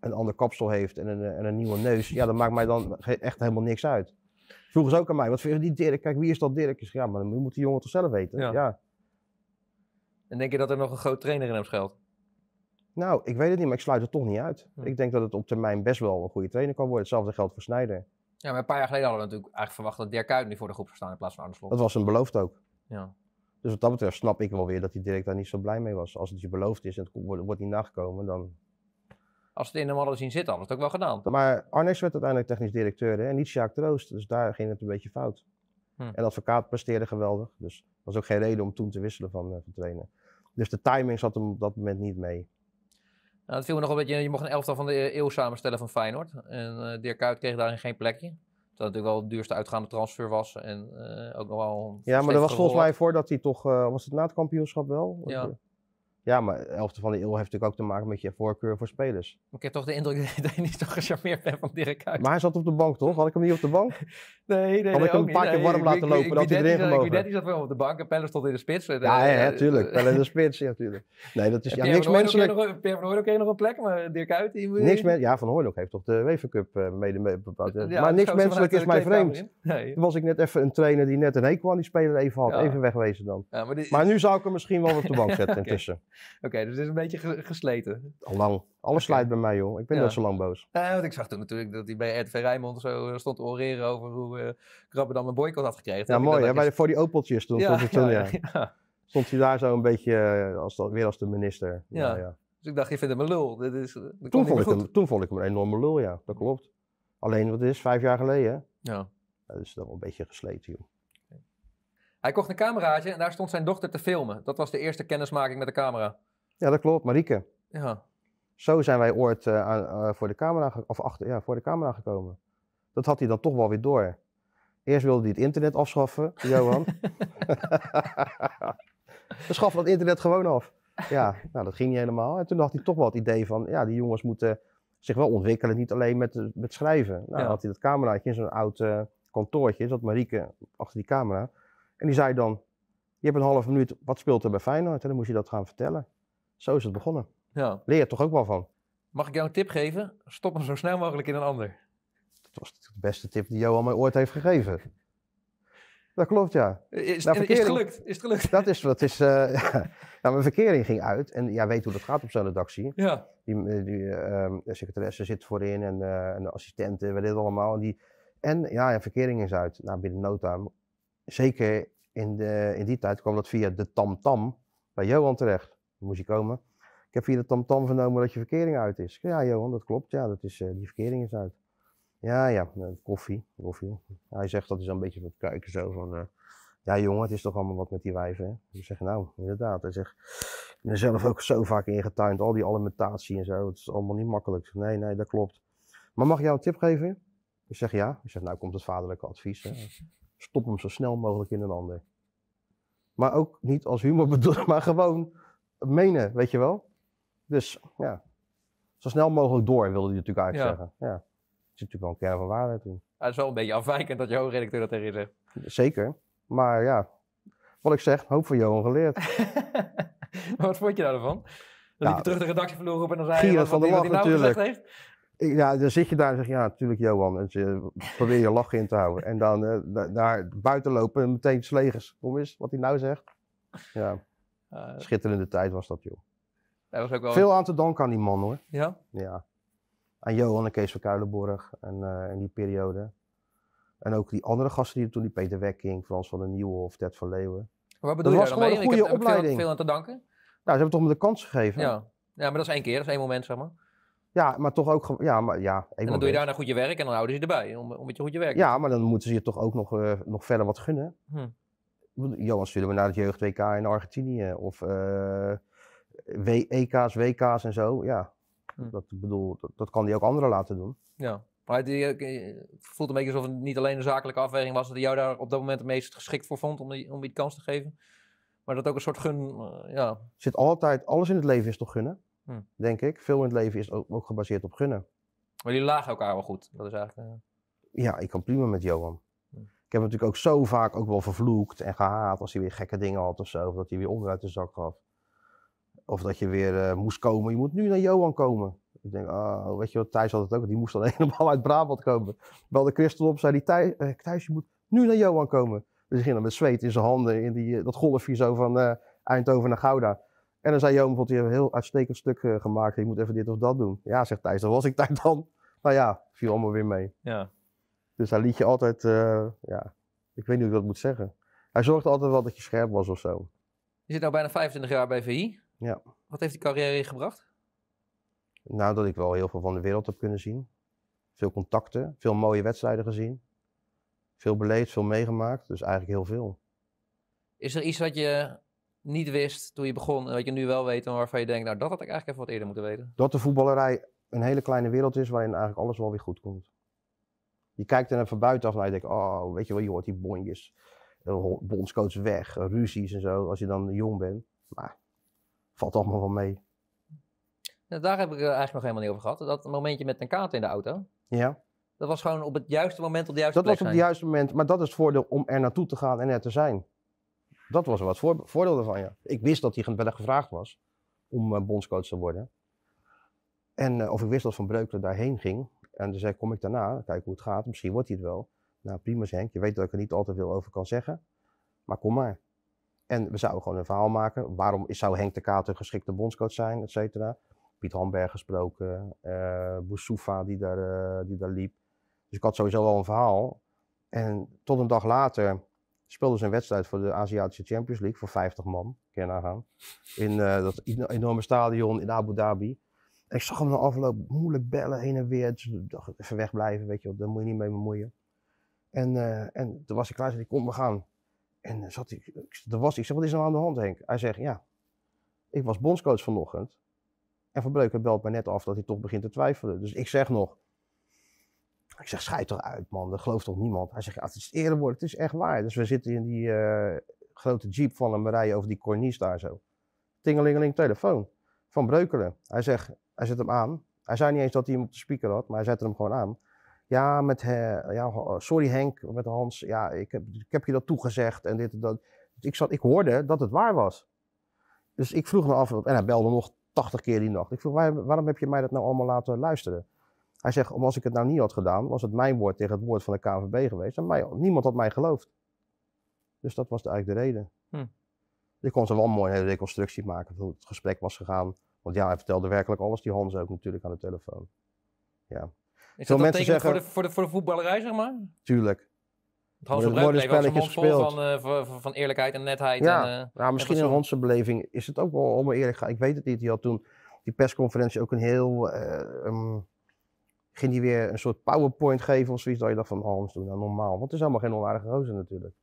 een ander kapsel heeft en een, en een nieuwe neus. Ja, dat maakt mij dan echt helemaal niks uit. Vroegen ze ook aan mij, wat vind je die Dirk? Kijk, wie is dat Dirk? ja, maar dan moet die jongen toch zelf weten. Ja. En denk je dat er nog een groot trainer in hem schuilt? Nou, ik weet het niet, maar ik sluit het toch niet uit. Hm. Ik denk dat het op termijn best wel een goede trainer kan worden. Hetzelfde geldt voor Snijder. Ja, maar een paar jaar geleden hadden we natuurlijk eigenlijk verwacht dat Dirk Kuyt nu voor de groep zou staan in plaats van Arne Slot. Dat was hem beloofd ook. Ja. Dus wat dat betreft snap ik wel weer dat die Dirk daar niet zo blij mee was. Als het je beloofd is en het wordt niet nagekomen, dan als het in de hadden zien zit, hadden ze het ook wel gedaan. Maar Arnex werd uiteindelijk technisch directeur hè, en niet Sjaak Troost. Dus daar ging het een beetje fout. Hm. En de advocaat presteerde geweldig. Dus er was ook geen reden om toen te wisselen van, uh, eh, trainen. Dus de timing zat hem op dat moment niet mee. Nou, dat viel me nog een beetje. Je mocht een elftal van de e- eeuw samenstellen van Feyenoord. En uh, Dirk Kuyt kreeg daarin geen plekje. Dat natuurlijk wel de duurste uitgaande transfer was. En eh, ook nogal. Ja, maar dat was volgens mij voordat hij toch. was het na het kampioenschap wel? Ja. Ja, maar helft van de eeuw heeft natuurlijk ook te maken met je voorkeur voor spelers. Ik heb toch de indruk dat je niet zo gecharmeerd bent van Dirk Kuyt. Maar hij zat op de bank, toch? Had ik hem niet op de bank? Nee, nee, Had ik hem een paar keer warm laten lopen, ik, dat hij erin gemogen. Ik weet niet wel op de bank en Pelle stond in de spits. Eh, ja, ja, eh, eh, tuurlijk. Pelle in de spits, ja, tuurlijk. Nee, dat is ja, niks menselijk. Pierre van Hooydonk heeft nog een plek, maar Dirk Uit... Niks ja, Van Hooydonk heeft toch de Wever Cup mede bepaald. Maar niks menselijk is mij vreemd. Toen was ik net even een trainer die net een hekel die speler even had. Even wegwezen dan. Maar nu zou ik hem misschien wel op de bank zetten intussen. Oké, dus het is een beetje gesleten. Al lang. Alles okay. bij mij, joh. Ik ben ja. zo lang boos. Ja, nou, want ik zag toen natuurlijk dat hij bij RTV Rijnmond zo eh, stond te oreren over hoe uh, eh, Krabbe dan een boycott had gekregen. Ja, mooi. Hè? Voor die opeltjes stond, stond, toen, ja, ja. stond hij daar zo een beetje eh, als, weer als de minister. Ja. Dus ik dacht, je vindt hem een lul. Dit is, toen, vond ik hem, toen vond ik hem een enorme lul, ja. Dat klopt. Alleen, wat is, vijf jaar geleden, Ja. Dat is dan wel een beetje gesleten, joh. Hij kocht een cameraatje en daar stond zijn dochter te filmen. Dat was de eerste kennismaking met de camera. Ja, dat klopt. Marieke. Ja. Zo zijn wij ooit eh, eh, voor, de camera of achter, ja, voor de camera gekomen. Dat had hij dan toch wel weer door. Eerst wilde hij het internet afschaffen, Johan. We schaffen dat internet gewoon af. Ja, nou, dat ging niet helemaal. En toen had hij toch wel het idee van, ja, die jongens moeten zich wel ontwikkelen, niet alleen met, eh, met schrijven. Nou, had hij dat cameraatje in zo'n oud uh, kantoortje, zat Marieke achter die camera. En die zei dan, je hebt een half minuut, wat speelt er bij Feyenoord? En dan moest je dat gaan vertellen. Zo is het begonnen. Ja. Leer je toch ook wel van. Mag ik jou een tip geven? Stop hem zo snel mogelijk in een ander. Dat was de beste tip die Johan mij ooit heeft gegeven. Dat klopt, ja. Eh, nou, is, is het gelukt? Is het gelukt? Dat is, dat is, eh, ja. mijn verkering ging uit. En jij ja, weet hoe dat gaat op zo'n redactie. Ja. Die, eh, die uh, secretaresse zit voorin en, uh, en de assistenten, we dit allemaal. En, die, en ja, ja, verkering is uit. Nou, binnen no Zeker in, de, in die tijd kwam dat via de TamTam. Tam bij Johan terecht. moest je komen. Ik heb hier de tamtam vernomen dat je verkering uit is. Ja, Johan, dat klopt. Ja, dat is, eh, die verkering is uit. Ja, ja, eh, koffie. koffie. Hij zegt dat is een beetje wat kijken zo van. Eh, ja, jongen, het is toch allemaal wat met die wijven. Hè? Ik zeg, nou, inderdaad. Hij zegt, ik ben zelf ook zo vaak ingetuind. Al die alimentatie en zo. Het is allemaal niet makkelijk. Nee, nee, dat klopt. Maar mag ik jou een tip geven? Ik zeg ja. Ik zeg, nou komt het vaderlijke advies. Stop hem zo snel mogelijk in een ander. Maar ook niet als humor bedoeld, maar gewoon menen, weet je wel. Dus ja, zo snel mogelijk door wilde hij natuurlijk eigenlijk zeggen. Ja. Er zit natuurlijk wel een kern van waarheid in. Het is wel een beetje afwijkend dat je hoofdredacteur dat tegen je zegt. Zeker, maar ja, wat ik zeg, hoop van Johan geleerd. wat vond je daarvan? Dat nou, ik terug de redactie verloren op en dan zei je wat, van de lach nou natuurlijk. Nou heeft? ja, dan zit je daar en zeg je, ja, natuurlijk Johan. En je, probeer je lach in te houden. En dan naar eh, daar buiten lopen en meteen slegers. Kom eens, wat hij nou zegt. Ja, eh, schitterende tijd was dat, joh was ook wel... Veel aan te danken aan die man hoor. Ja? Ja. Aan Johan en Kees van Kuilenborg en, eh, in die periode. En ook die andere gasten die toen, die Peter Wekking, Frans van den of Ted van Leeuwen. Maar wat bedoel dat je was Ik heb, Een Veel, aan te danken. Nou, ze hebben toch me de kans gegeven. Ja. ja, maar dat is één keer, dat is één moment zeg maar. Ja, maar toch ook. Ja, maar ja. En dan doe je daarna goed je werk en dan houden ze je erbij. Om, om met je goed je werk. Ja, maar dan moeten ze je toch ook nog, eh, nog verder wat gunnen. Hm. Johan sturen we naar het jeugd WK in Argentinië. Of eh, EK's, WK's en zo. Ja, hm. dat, bedoel, dat, kan hij ook anderen laten doen. Ja. Maar het, eh, eh, voelt een beetje alsof het niet alleen een zakelijke afweging was dat hij jou daar op dat moment het meest geschikt voor vond om die, om die kans te geven. Maar dat ook een soort gun. Uh, ja. Zit altijd, alles in het leven is toch gunnen? Hm. Denk ik. Veel in het leven is ook, ook, gebaseerd op gunnen. Maar jullie lagen elkaar wel goed. Dat is eigenlijk. Ja, ik kan prima met Johan. Hm. Ik heb natuurlijk ook zo vaak ook wel vervloekt en gehaat als hij weer gekke dingen had of zo. Of dat hij weer onderuit de zak gaf of dat je weer eh, moest komen. Je moet nu naar Johan komen. Ik denk, oh, weet je wat, Thijs had het ook. Die moest dan helemaal uit Brabant komen. Belde Christel op, zei die eh, Thijs, je moet nu naar Johan komen. Dus hij ging dan met zweet in zijn handen in die, eh, dat golfje zo van Eindhoven naar Gouda. En dan zei Johan, je hij een heel uitstekend stuk gemaakt. Je moet even dit of dat doen. Ja, zegt Thijs, dat was ik daar dan. Nou ja, viel allemaal weer mee. Ja. Dus hij liet je altijd, ja, ik weet niet hoe ik dat moet zeggen. Hij zorgde altijd wel dat je scherp was of zo. Je zit nou bijna 25 jaar bij VI. Ja. Wat heeft die carrière je gebracht? Nou, dat ik wel heel veel van de wereld heb kunnen zien. Veel contacten, veel mooie wedstrijden gezien. Veel beleefd, veel meegemaakt. Dus eigenlijk heel veel. Is er iets wat je niet wist toen je begon en wat je nu wel weet en waarvan je denkt, nou dat had ik eigenlijk even wat eerder moeten weten? Dat de voetballerij een hele kleine wereld is waarin eigenlijk alles wel weer goed komt. Je kijkt er even buitenaf naar en je denkt, oh weet je wel, je hoort die bonjes, eh, bondscoach weg, eh, ruzies en zo, als je dan jong bent. Maar Valt allemaal wel mee. Nou, daar heb ik eh, eigenlijk nog helemaal niet over gehad. Dat momentje met een kaart in de auto. Ja. Dat was gewoon op het juiste moment op de juiste dat plek. Dat was op het juiste moment, maar dat is het voordeel om er naartoe te gaan en er te zijn. Dat was wat voordeel ervan, ja. Ik wist dat hij wel gevraagd was om eh, bondscoach te worden. En eh, of ik wist dat Van Breukelen daarheen ging. En toen zei kom ik daarna, kijk hoe het gaat, misschien wordt hij het wel. Nou, prima Henk, je weet dat ik er niet altijd veel over kan zeggen. Maar kom maar. En we zouden gewoon een verhaal maken. Waarom zou Henk de Kater een geschikte bondscoach zijn, et cetera. Piet Hamberg gesproken, uh, die daar, eh, die daar liep. Dus ik had sowieso al een verhaal. En tot een dag later speelden ze een wedstrijd voor de Aziatische Champions League voor 50 man, kun je nagaan. In eh, dat enorme stadion in Abu Dhabi. En ik zag hem de afloop moeilijk bellen heen en weer. Dus dacht, even wegblijven, weet je wel, daar moet je niet mee bemoeien. En, en toen was ik klaar, zei ik, kom, we gaan. En zat ik, er was, ik zeg, wat is er nou aan de hand Henk? Hij zegt, ja, ik was bondscoach vanochtend. En Van Breuken belt mij net af dat hij toch begint te twijfelen. Dus ik zeg nog, ik zeg, schijt toch uit man, dat gelooft toch niemand? Hij zegt, ja, het is eerder het is echt waar. Dus we zitten in die eh, grote jeep van hem, rijden over die cornice daar zo. Tingelingeling telefoon van Breukelen. Hij zegt, hij zet hem aan. Hij zei niet eens dat hij hem op de speaker had, maar hij zette hem gewoon aan. Ja, met, eh, ja, oh, sorry Henk, met Hans. Ja, ik heb, ik heb je dat toegezegd en dit dat. Ik, zat, ik hoorde dat het waar was. Dus ik vroeg me af, en hij belde nog 80 keer die nacht. Ik vroeg, waarom heb je mij dat nou allemaal laten luisteren? Hij zegt, om als ik het nou niet had gedaan, was het mijn woord tegen het woord van de KVB geweest. En niemand had mij geloofd. Dus dat was eigenlijk de reden. Hm. Ik kon ze wel mooi een hele reconstructie maken hoe het gesprek was gegaan. Want ja, hij vertelde werkelijk alles, die Hans ook natuurlijk aan de telefoon. Ja. Is dat mensen zeggen, voor, de, voor, de, voor de voetballerij, zeg maar? Tuurlijk. Het Hans van een spelletjes gespeeld. Van, van, eerlijkheid en netheid. Ja, en, eh, nou, misschien in onze beleving is het ook wel, om eerlijk Ik weet het niet. Die had toen die persconferentie ook een heel... Eh, ehm, ging die weer een soort powerpoint geven of zoiets. Dat je dacht van, oh, doen nou normaal. Want het is helemaal geen onaardige rozen natuurlijk.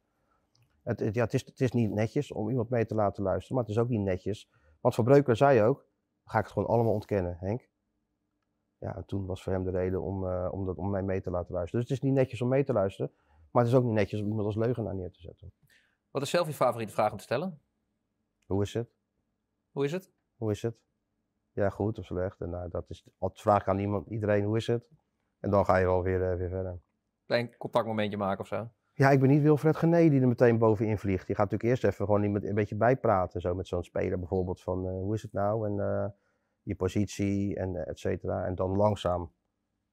Het, ja, het, is, het is niet netjes om iemand mee te laten luisteren. Maar het is ook niet netjes. Want Van Breuken zei ook, ga ik het gewoon allemaal ontkennen, Henk ja, toen was voor hem de reden om, eh, om, dat, om mij mee te laten luisteren. Dus het is niet netjes om mee te luisteren, maar het is ook niet netjes om iemand als leugenaar neer te zetten. Wat is zelf je favoriete vraag om te stellen? Hoe is het? Hoe is het? Hoe is het? Ja, goed of slecht. En nou, dat is altijd vraag aan iemand, iedereen, hoe is het? En dan ga je wel weer, eh, weer verder. Klein contactmomentje maken of zo? Ja, ik ben niet Wilfred Gené die er meteen bovenin vliegt. Die gaat natuurlijk eerst even gewoon iemand een beetje bijpraten. Zo met zo'n speler bijvoorbeeld van, hoe is het nou? En je positie en eh, et cetera. En dan langzaam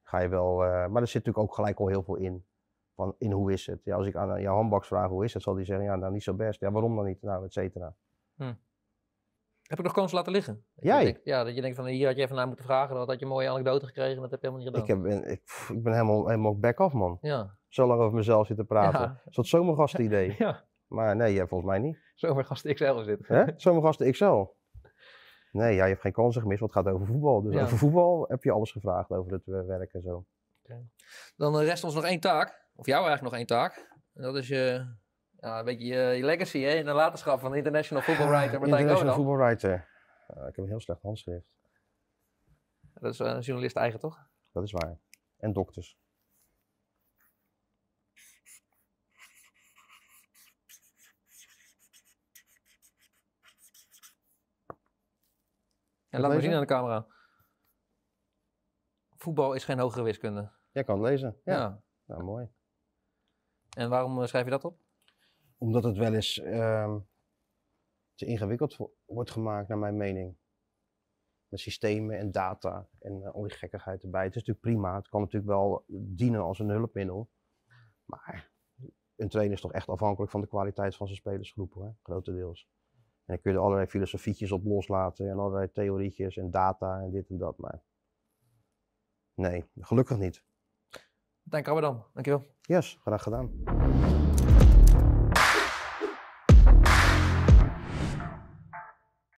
ga je wel. Eh, maar er zit natuurlijk ook gelijk al heel veel in. Van in hoe is het? Ja, als ik aan jouw handbaks vraag hoe is het, zal die zeggen ja, nou niet zo best. Ja, waarom dan niet? Nou, et cetera. Hm. Heb ik nog kans laten liggen? Ja, ja, dat je denkt van hier had je even naar moeten vragen, dan had je een mooie anekdote gekregen, dat heb je helemaal niet gedaan. Ik, heb, ik, ben helemaal, helemaal back off man. Ja. Zo lang over mezelf zitten praten. Ja. Is dat idee? ja. Maar nee, volgens mij niet. Zomergast XL is dit. Hè? zomergast XL. Nee, ja, je hebt geen kansen gemist, want het gaat over voetbal. Dus over voetbal heb je alles gevraagd over het eh, werk en zo. Dan eh, rest ons nog één taak, of jou eigenlijk nog één taak. En dat is je, ja, een beetje je, legacy hè, in de latenschap van de International Football ah, Writer Martijn International Football Writer. Ah, ik heb een heel slecht handschrift. Dat is eh, een journalist eigen, toch? Dat is waar. En dokters. En laat maar zien aan de camera. Voetbal is geen hogere wiskunde. Jij kan het lezen. Ja. ja. Nou, mooi. En waarom eh, schrijf je dat op? Omdat het wel eens ehm, te ingewikkeld wordt gemaakt, naar mijn mening. Met systemen en data en uh, al die gekkigheid erbij. Het is natuurlijk prima. Het kan natuurlijk wel dienen als een hulpmiddel. Maar een trainer is toch echt afhankelijk van de kwaliteit van zijn spelersgroep, grote grotendeels. En dan kun je er allerlei filosofietjes op loslaten en allerlei theorietjes en data en dit en dat. Maar nee, gelukkig niet. Dank je Dankjewel. Yes, graag gedaan.